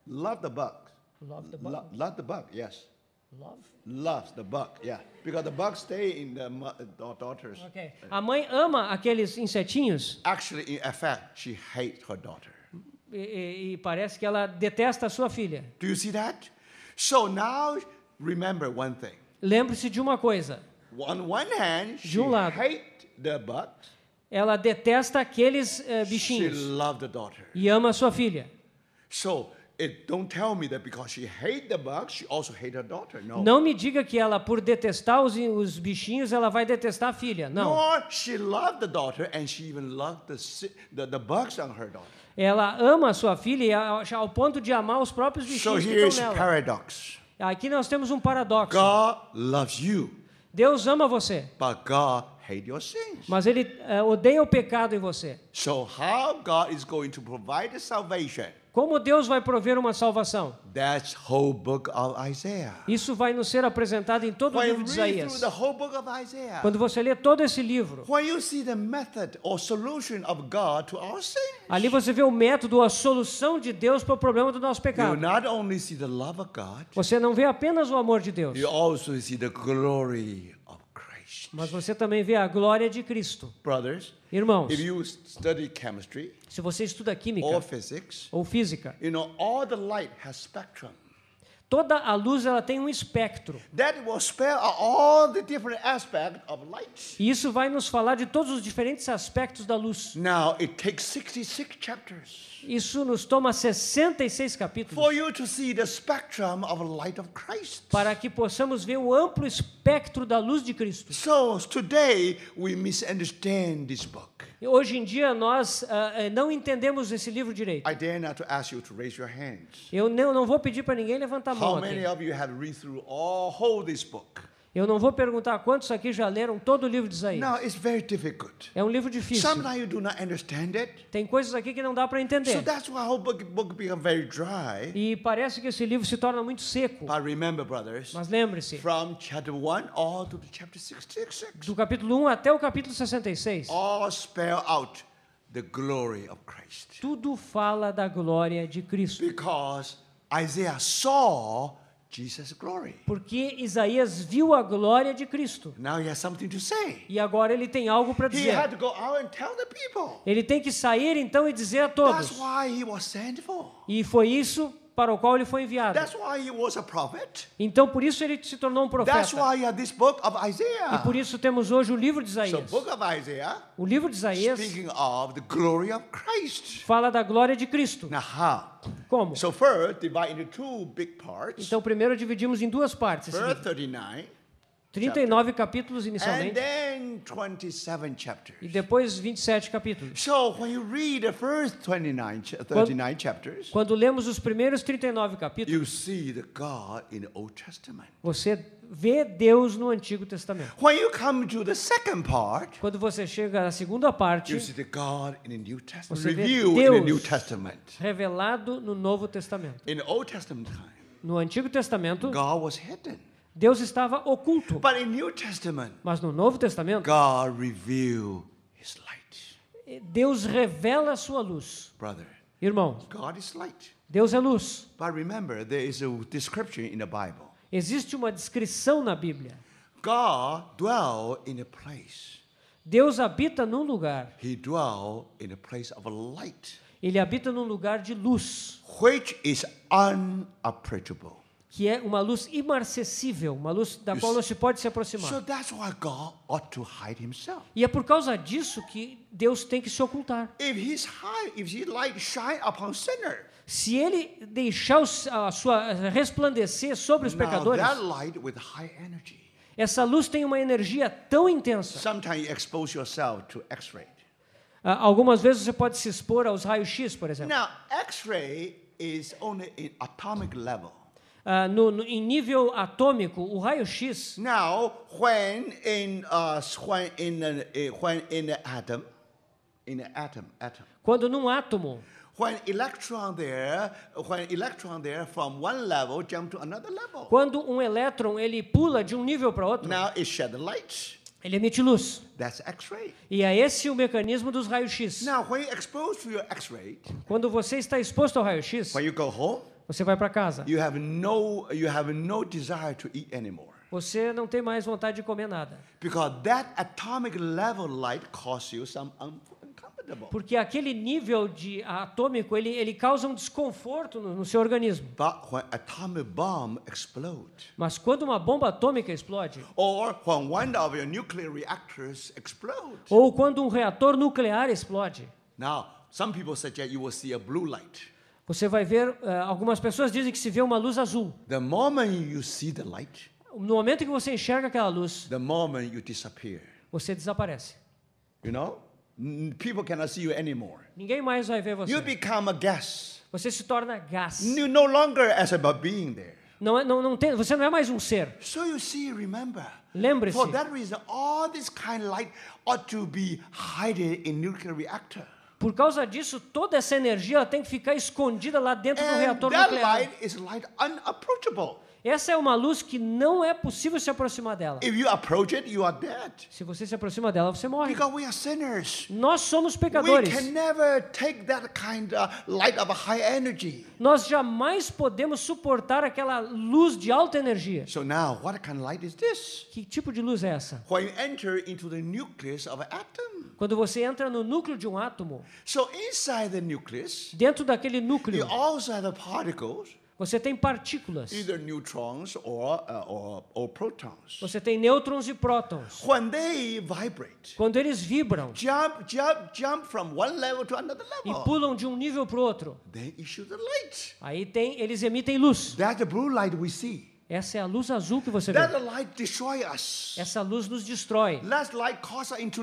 loved the bug, loved the bug, loved the bug, yes. Love? Loves the bug, yeah. Because the bugs stay in the daughters. Okay. A mãe ama aqueles insetinhos. Actually, in effect, she hates her daughter. E, e, e parece que ela detesta a sua filha. Do you see that? So now Lembre-se de uma coisa. On one hand, de um lado, bugs, ela detesta aqueles uh, bichinhos. E ama sua filha. So, não me diga que ela por detestar os, os bichinhos ela vai detestar a filha, não. Ela ama a sua filha ao ponto de amar os próprios bichinhos so que estão nela. Paradox. Aqui nós temos um paradoxo. God loves you, Deus ama você, but God hates your sins. mas ele eh, odeia o pecado em você. So how God is going to provide salvation como Deus vai prover uma salvação? That's whole book of Isaiah. Isso vai nos ser apresentado em todo When o livro de Isaías. Quando você lê todo esse livro, ali você vê o método ou a solução de Deus para o problema do nosso pecado. You not only see the love of God, você não vê apenas o amor de Deus. You also see the glory mas você também vê a glória de Cristo. Brothers, Irmãos, if you study chemistry, se você estuda química or physics, ou física, you know all the light has spectrum. Toda a luz ela tem um espectro. That will spell all the different aspects of E isso vai nos falar de todos os diferentes aspectos da luz. Now it takes 66 chapters. Isso nos toma 66 capítulos. For you to see the spectrum of light of Christ. Para que possamos ver o amplo espectro da luz de Cristo. So today we misunderstand this book. Hoje em dia nós uh, não entendemos esse livro direito. Eu não, não vou pedir para ninguém levantar a mão. How many aqui. of you have read through all whole this book? Eu não vou perguntar quantos aqui já leram todo o livro de Isaías. Now, it's very difficult. É um livro difícil. Sometimes you do not understand it. Tem coisas aqui que não dá para entender. So that's why whole book, book become very dry. E parece que esse livro se torna muito seco. But remember, brothers, Mas lembre-se. From chapter all to chapter 66. Do capítulo 1 até o capítulo 66. All spell out the glory of Christ. Tudo fala da glória de Cristo. Porque Isaías viu. Porque Isaías viu a glória de Cristo. E agora ele tem algo para dizer. Ele tem que sair então e dizer a todos. E foi isso para o qual ele foi enviado. That's why he was a prophet. Então por isso ele se tornou um profeta. That's why uh, this book of Isaiah. E por isso temos hoje o livro de Isaías. So, book of Isaiah, o livro de Isaías speaking of the glory of Christ. fala da glória de Cristo. Now, how? Como? So, first, divide into two big parts. Então primeiro dividimos em duas partes. Verse 39. 39 capítulos inicialmente. And then 27 chapters. E depois 27 capítulos. So when you read the first 29, 39 chapters, quando, lemos os primeiros 39 capítulos, you see the God in the Old Testament. Você vê Deus no Antigo Testamento. When you come to the second part, quando você chega à segunda parte, you see the God in the New Testament. Você vê Deus in the New Testament. revelado no Novo Testamento. In the Old Testament time, no Antigo Testamento, Deus estava escondido. Deus estava oculto. Mas no Novo Testamento, eh, Deus revela a sua luz. Brother, Irmão, Deus é luz. But remember, there is a description in the Bible. Existe uma descrição na Bíblia. God dwell in a place. Deus habita num lugar. He dwell in a place of light. Ele habita num lugar de luz. Which is unapproachable que é uma luz imarcessível, uma luz da qual não se pode se aproximar. E é por causa disso que Deus tem que se ocultar. se ele deixar a sua resplandecer sobre os pecadores, essa luz tem uma energia tão intensa. Ah, algumas vezes você pode se expor aos raios-x, por exemplo. Now, X-ray is only in atomic level. Uh, no, no, em nível atômico, o raio-x. Now, when in uh, when in eh, when in an atom, in an atom, atom. Quando num átomo. When electron there, when electron there from one level jump to another level. Quando um elétron ele pula de um nível para outro. Now it shed light. Ele emite luz. That's e é esse o mecanismo dos raios-x. Quando você está exposto ao raio-x, você vai para casa. You have no, you have no desire to eat anymore. Você não tem mais vontade de comer nada. Because that atomic level light causes you some porque aquele nível de atômico ele, ele causa um desconforto no, no seu organismo. Mas quando uma bomba atômica explode, ou quando um reator nuclear explode, now some people suggest you will see a blue light. Você vai ver, eh, algumas pessoas dizem que se vê uma luz azul. The moment you see the light, no momento que você enxerga aquela luz, the moment you disappear. você desaparece. You know? People cannot see you anymore. Ninguém mais vai ver você. You become a gas. Você se torna gás. You no longer as about being there. Não, é, não, não tem, você não é mais um ser. So you see, remember. Lembre-se. For that reason, all this kind of light ought to be hidden in nuclear reactor. Por causa disso, toda essa energia tem que ficar escondida lá dentro do reator nuclear. Light is light unapproachable. Essa é uma luz que não é possível se aproximar dela. If you approach it, you are dead. Se você se aproxima dela, você morre. Because we are sinners. Nós somos pecadores. We can never take that kind of light of high energy. Nós jamais podemos suportar aquela luz de alta energia. So now, what kind of light is this? Que tipo de luz é essa? When you enter into the nucleus of an atom. Quando você entra no núcleo de um átomo. So inside the nucleus, dentro daquele núcleo, you also have particles você tem partículas. Either neutrons or, uh, or, or protons. Você tem nêutrons e prótons. When they vibrate, Quando eles vibram, jump, jump, jump from one level to another level. e pulam de um nível para o outro, they issue the light. aí tem, eles emitem luz. That's the blue light we see. Essa é a luz azul que você vê. light us. Essa luz nos destrói. light causes into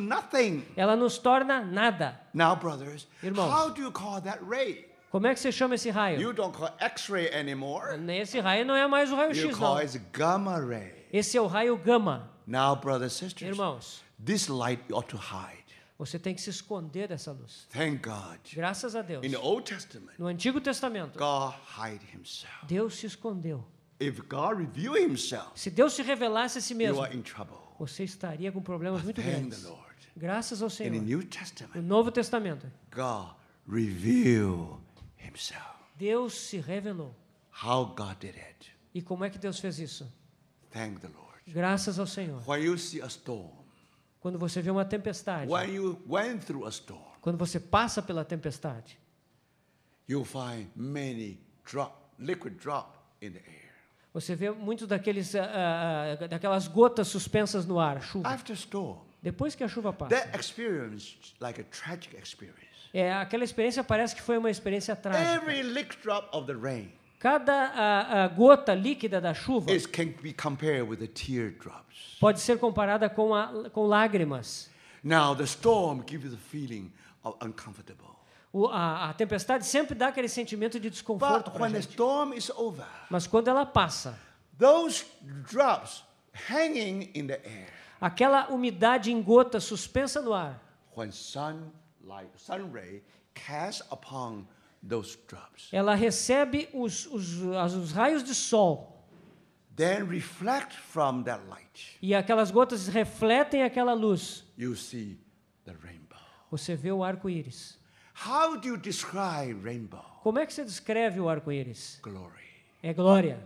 Ela nos torna nada. Now, brothers, Irmãos, how do you call that ray? Como é que você chama esse raio? You don't call X-ray anymore. Esse raio não é mais o raio X, não. gamma ray. Esse é o raio gama. Now, brothers sisters, irmãos, this light ought to hide. Você tem que se esconder dessa luz. Thank God. Graças a Deus. In the Old Testament, no Antigo Testamento, God hide himself. Deus se escondeu. If God reveal himself, se Deus se revelasse a si mesmo, you are in trouble. você estaria com problemas But muito grandes. Graças ao Senhor. In the New Testament, no Novo Testamento, God reveal Deus se revelou. How God did it. E como é que Deus fez isso? Thank the Lord. Graças ao Senhor. When you see a storm, quando você vê uma tempestade, when you went through a storm, quando você passa pela tempestade, you find many drop, liquid drop in the air. Você vê muitos daqueles uh, uh, daquelas gotas suspensas no ar, chuva. After storm, depois que a chuva passa. That experience like a tragic experience é, aquela experiência parece que foi uma experiência trágica. Every lick drop of the rain Cada a, a gota líquida da chuva is can be compared with the teardrops. pode ser comparada com, a, com lágrimas. Now the storm gives the feeling of uncomfortable. O- a, a tempestade sempre dá aquele sentimento de desconforto But when the gente. storm is over, Mas quando ela passa, those drops hanging in the air, aquela umidade em gota suspensa no ar, when sun ela recebe os, os, os raios de sol. Then reflect from that light. E aquelas gotas refletem aquela luz. You see the rainbow. Você vê o arco-íris. How do you describe rainbow? Como é que você descreve o arco-íris? Glory. É glória.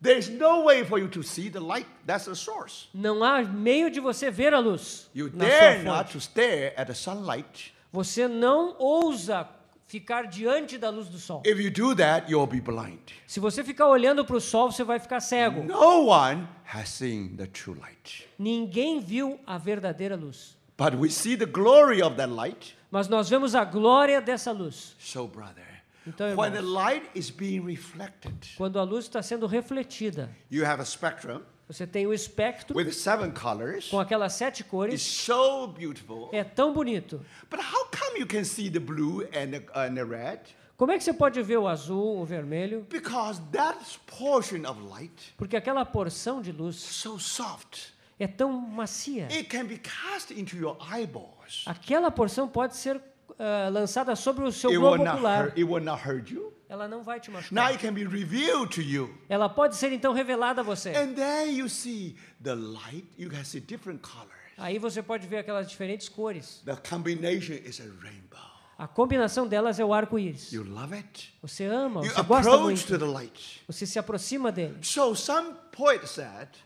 There's no way for you to see the light. That's the source. Não há meio de você ver a luz. You dare not to stare at the sunlight. Você não ousa ficar diante da luz do sol. If you do that, you'll be blind. Se você ficar olhando para o sol, você vai ficar cego. No one has seen the true light. Ninguém viu a verdadeira luz. But we see the glory of that light. Mas nós vemos a glória dessa luz. So, brother, então, irmãos, when the light is being reflected, quando a luz está sendo refletida, you have a spectrum você tem o espectro with seven colors, com aquelas sete cores. so beautiful. É tão bonito. But how come you can see the blue and the, and the red? Como é que você pode ver o azul, o vermelho? Because that portion of light Porque aquela porção de luz so soft, é tão macia. It can be cast into your eyeballs. Aquela porção pode ser ah, lançada sobre o seu globo ocular. Hurt, Ela não vai te machucar. Ela pode ser então revelada a você. And then you see the light, you can see different colors. Aí você pode ver aquelas diferentes cores. The combination is a rainbow. A combinação delas é o arco-íris. Você ama, você gosta muito. Você se aproxima dele.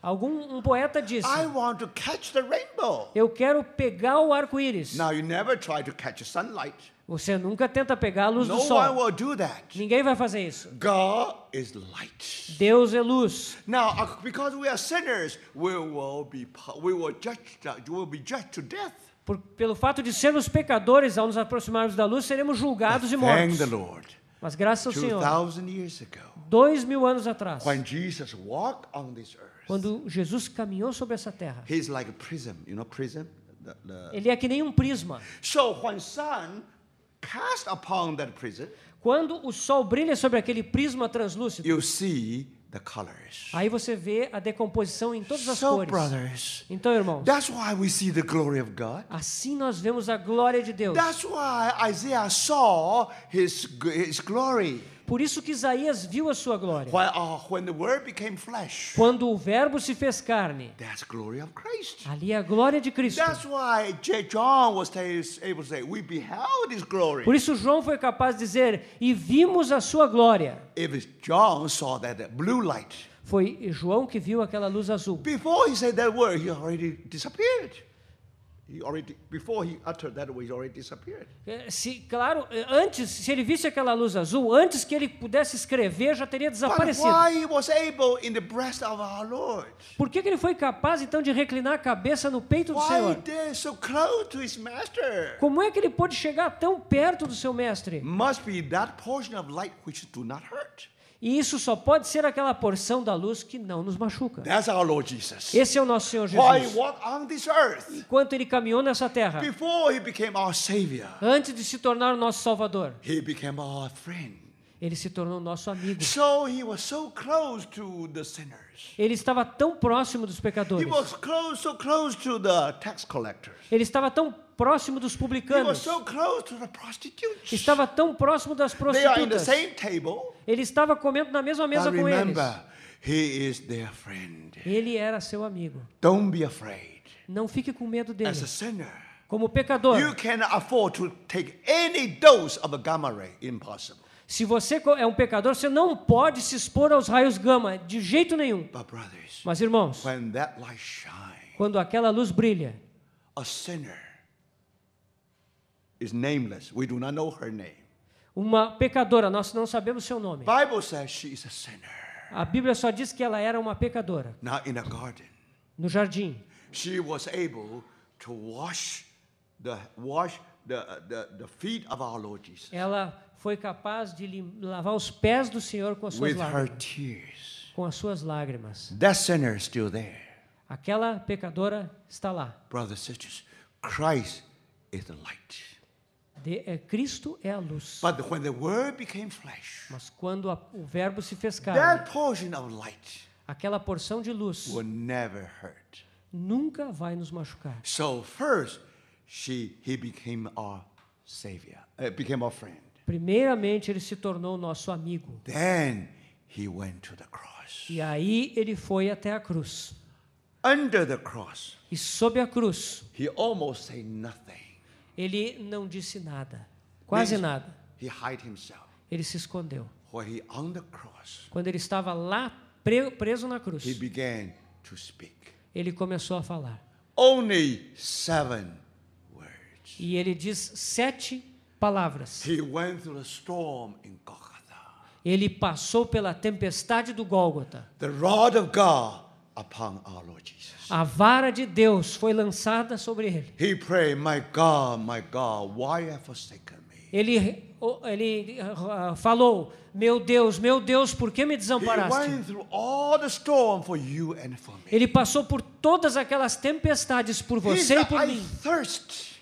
Algum um poeta disse: Eu quero pegar o arco-íris. Você nunca tenta pegar a luz do sol. Ninguém vai fazer isso. Deus é luz. Now, porque uh, somos are sinners, we will morte. Por, pelo fato de sermos pecadores, ao nos aproximarmos da luz, seremos julgados e mortos. Mas graças ao Senhor, dois mil anos atrás, quando Jesus caminhou sobre essa terra, ele é que nem um prisma. Quando o sol brilha sobre aquele prisma translúcido, you see The colors. Aí você vê a decomposição em todas as so, cores. Brothers, então, irmãos, that's why we see the glory of God. assim nós vemos a glória de Deus. That's why Isaiah saw his, his glory. Por isso que Isaías viu a sua glória. When, uh, ah, when the word became flesh, Quando o verbo se fez carne. That's glory of Christ. Ali é a glória de Cristo. That's why John was able to say, We beheld his glory. Por isso João foi capaz de dizer e vimos a sua glória. If John saw that blue light, foi João que viu aquela luz azul. Before he said that word, he already disappeared. Se, claro, é, antes, se ele visse aquela luz azul, antes que ele pudesse escrever, já teria desaparecido. Por que, que ele foi capaz então de reclinar a cabeça no peito do Senhor? Como é que ele pôde chegar tão perto do seu mestre? Must be that portion of light which do not hurt. E isso só pode ser aquela porção da luz que não nos machuca. That's our Lord Jesus. Esse é o nosso Senhor Jesus. While on this earth, Enquanto ele caminhou nessa terra, before he became our savior, antes de se tornar o nosso Salvador, he became our friend. Ele se tornou nosso amigo. So he was so close to the sinners. Ele estava tão próximo dos pecadores. He was close, so close to the tax collectors. Ele estava tão próximo dos publicanos. Estava tão próximo das prostitutas. Ele estava comendo na mesma mesa com eles. Ele era seu amigo. Não fique com medo dele. Como pecador. Se você é um pecador, você não pode se expor aos raios gama de jeito nenhum. Mas irmãos, quando aquela luz brilha, um pecador is nameless. We do not know her name. Uma pecadora, nós não sabemos seu nome. Bible says she is a sinner. A Bíblia só diz que ela era uma pecadora Now in a garden, no jardim. she was able to wash the wash the, uh, the, the feet of our Lord Jesus Ela foi capaz de lavar os pés do Senhor com as suas with her lágrimas, tears. com as suas lágrimas. That sinner is still there. Aquela pecadora está lá. Brothers and sisters, Christ is the light. De, é, Cristo é a luz. But when the word became flesh, Mas quando a, o Verbo se fez carne, that portion of light aquela porção de luz will never hurt. nunca vai nos machucar. So first, she, he became our savior, uh, became our friend. Primeiramente, ele se tornou nosso amigo. Then he went to the cross. E aí ele foi até a cruz. Under the cross, e sob a cruz, he almost said nothing ele não disse nada, quase nada. Ele se escondeu. Quando ele estava lá preso na cruz, ele começou a falar. Only seven words. E ele diz sete palavras. He went through a storm in Ele passou pela tempestade do Gólgota. The rod of God a vara de Deus foi lançada sobre ele. He prayed, "My God, my God, why have forsaken me?" Ele ele ah, falou: Meu Deus, meu Deus, por que me desamparaste? Ele passou por todas aquelas tempestades por você e por mim.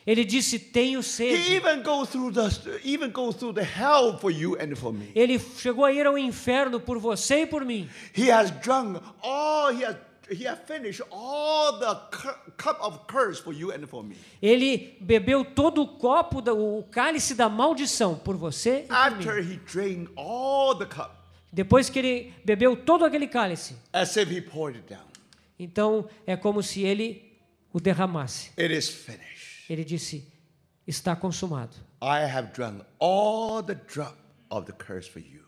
Ele disse: Tenho sede. Ele chegou a ir ao inferno por você e por mim. Ele bebeu todo o copo, o cálice da maldição por você e por mim. After He drank all the cup, Depois que ele bebeu todo aquele cálice. As if he poured it down. Então é como se ele o derramasse. It is finished. Ele disse: está consumado. I have drunk all the drop of the curse for you.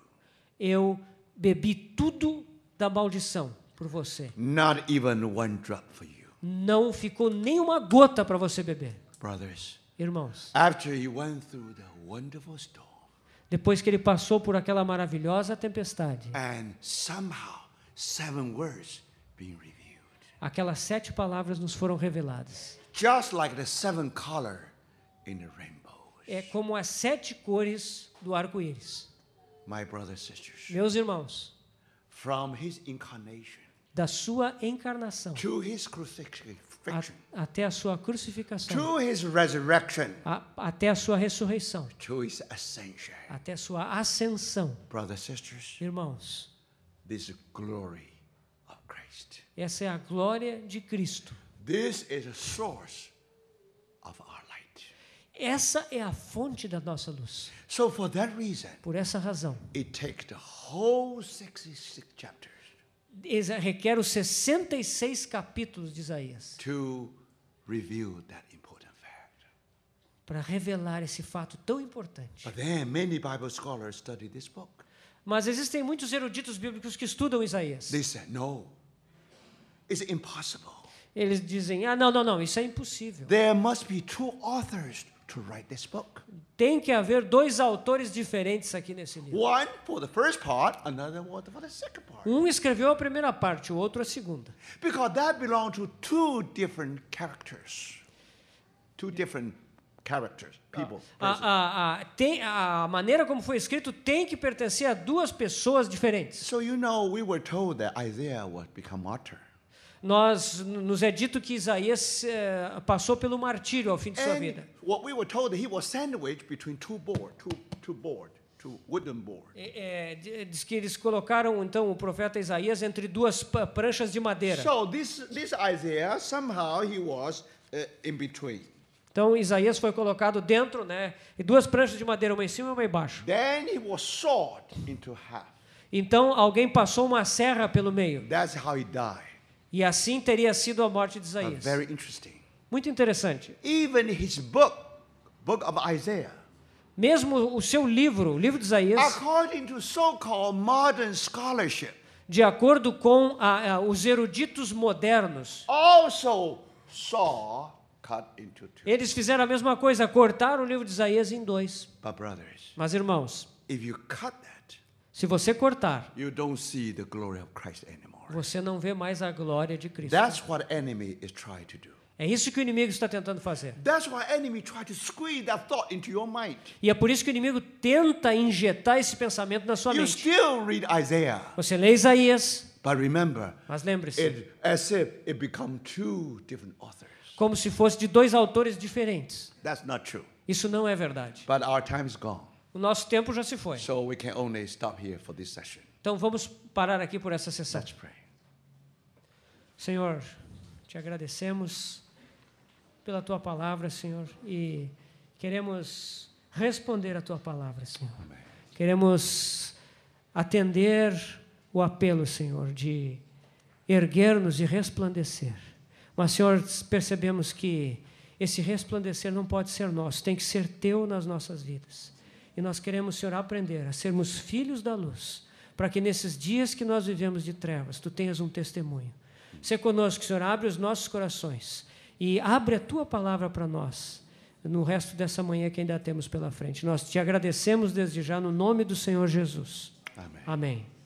Eu bebi tudo da maldição por você. Not even one drop for you. Não ficou nenhuma gota para você beber. Brothers, irmãos. After he went through the wonderful storm, depois que ele passou por aquela maravilhosa tempestade. And somehow seven words being revealed. Aquelas sete palavras nos foram reveladas. Just like the seven color in the É como as sete cores do arco-íris. Meus irmãos. From his incarnation da sua encarnação a, até a sua crucificação, a, até a sua ressurreição, até a sua ascensão. Brothers, sisters, Irmãos, this glory of Christ. essa é a glória de Cristo. This is a source of our light. Essa é a fonte da nossa luz. So for that reason, Por essa razão, it takes the whole 66 chapters requer os 66 capítulos de Isaías. Para revelar esse fato tão importante. Mas existem muitos eruditos bíblicos que estudam Isaías. Eles dizem, ah, não, não, não, isso é impossível. There must be two authors to write this book. Tem que haver dois autores diferentes aqui nesse livro. One for the first part, another one for the second part. Um escreveu a primeira parte, o outro a segunda. Because that belongs to two different characters. Two different characters, ah, people. Ah, ah, a, a, a, tem, a maneira como foi escrito tem que pertencer a duas pessoas diferentes. So you know, we were told that Isaiah would become martyr nós nos é dito que Isaías eh, passou pelo martírio ao fim de sua And vida. what we were told that he was sandwiched between two board, two, two board, two wooden board. É, é, diz que eles colocaram então o profeta Isaías entre duas pranchas de madeira. So this this Isaiah somehow he was uh, in between. Então Isaías foi colocado dentro, né? E duas pranchas de madeira, uma em cima e uma embaixo. Then he was sawed into half. Então alguém passou uma serra pelo meio. That's how he died. E assim teria sido a morte de ah, Isaías. very interesting. Muito interessante. Even his book, book of Isaiah, mesmo o seu livro, o livro de Isaías, according to so-called modern scholarship, de acordo com a, a, os eruditos modernos, also saw cut into two. Eles fizeram a mesma coisa, cortaram o livro de Isaías em dois. But brothers, Mas irmãos, if you cut that, se você cortar, you don't see the glory of Christ anymore você não vê mais a glória de Cristo. That's what enemy is trying to do. É isso que o inimigo está tentando fazer. E é por isso que o inimigo tenta injetar esse pensamento na sua you mente. Still read Isaiah, Você lê Isaías. But remember, mas lembre-se. Como se fosse de dois autores diferentes. That's not true. Isso não é verdade. But our gone. O nosso tempo já se foi. So we can only stop here for this Então vamos parar aqui por essa sessão. Let's pray. Senhor, te agradecemos pela tua palavra, Senhor, e queremos responder à tua palavra, Senhor. Amém. Queremos atender o apelo, Senhor, de erguer-nos e resplandecer. Mas, Senhor, percebemos que esse resplandecer não pode ser nosso, tem que ser teu nas nossas vidas. E nós queremos, Senhor, aprender a sermos filhos da luz, para que nesses dias que nós vivemos de trevas, tu tenhas um testemunho Sê conosco, Senhor, abre os nossos corações e abre a tua palavra para nós no resto dessa manhã que ainda temos pela frente. Nós te agradecemos desde já no nome do Senhor Jesus. Amém. Amém.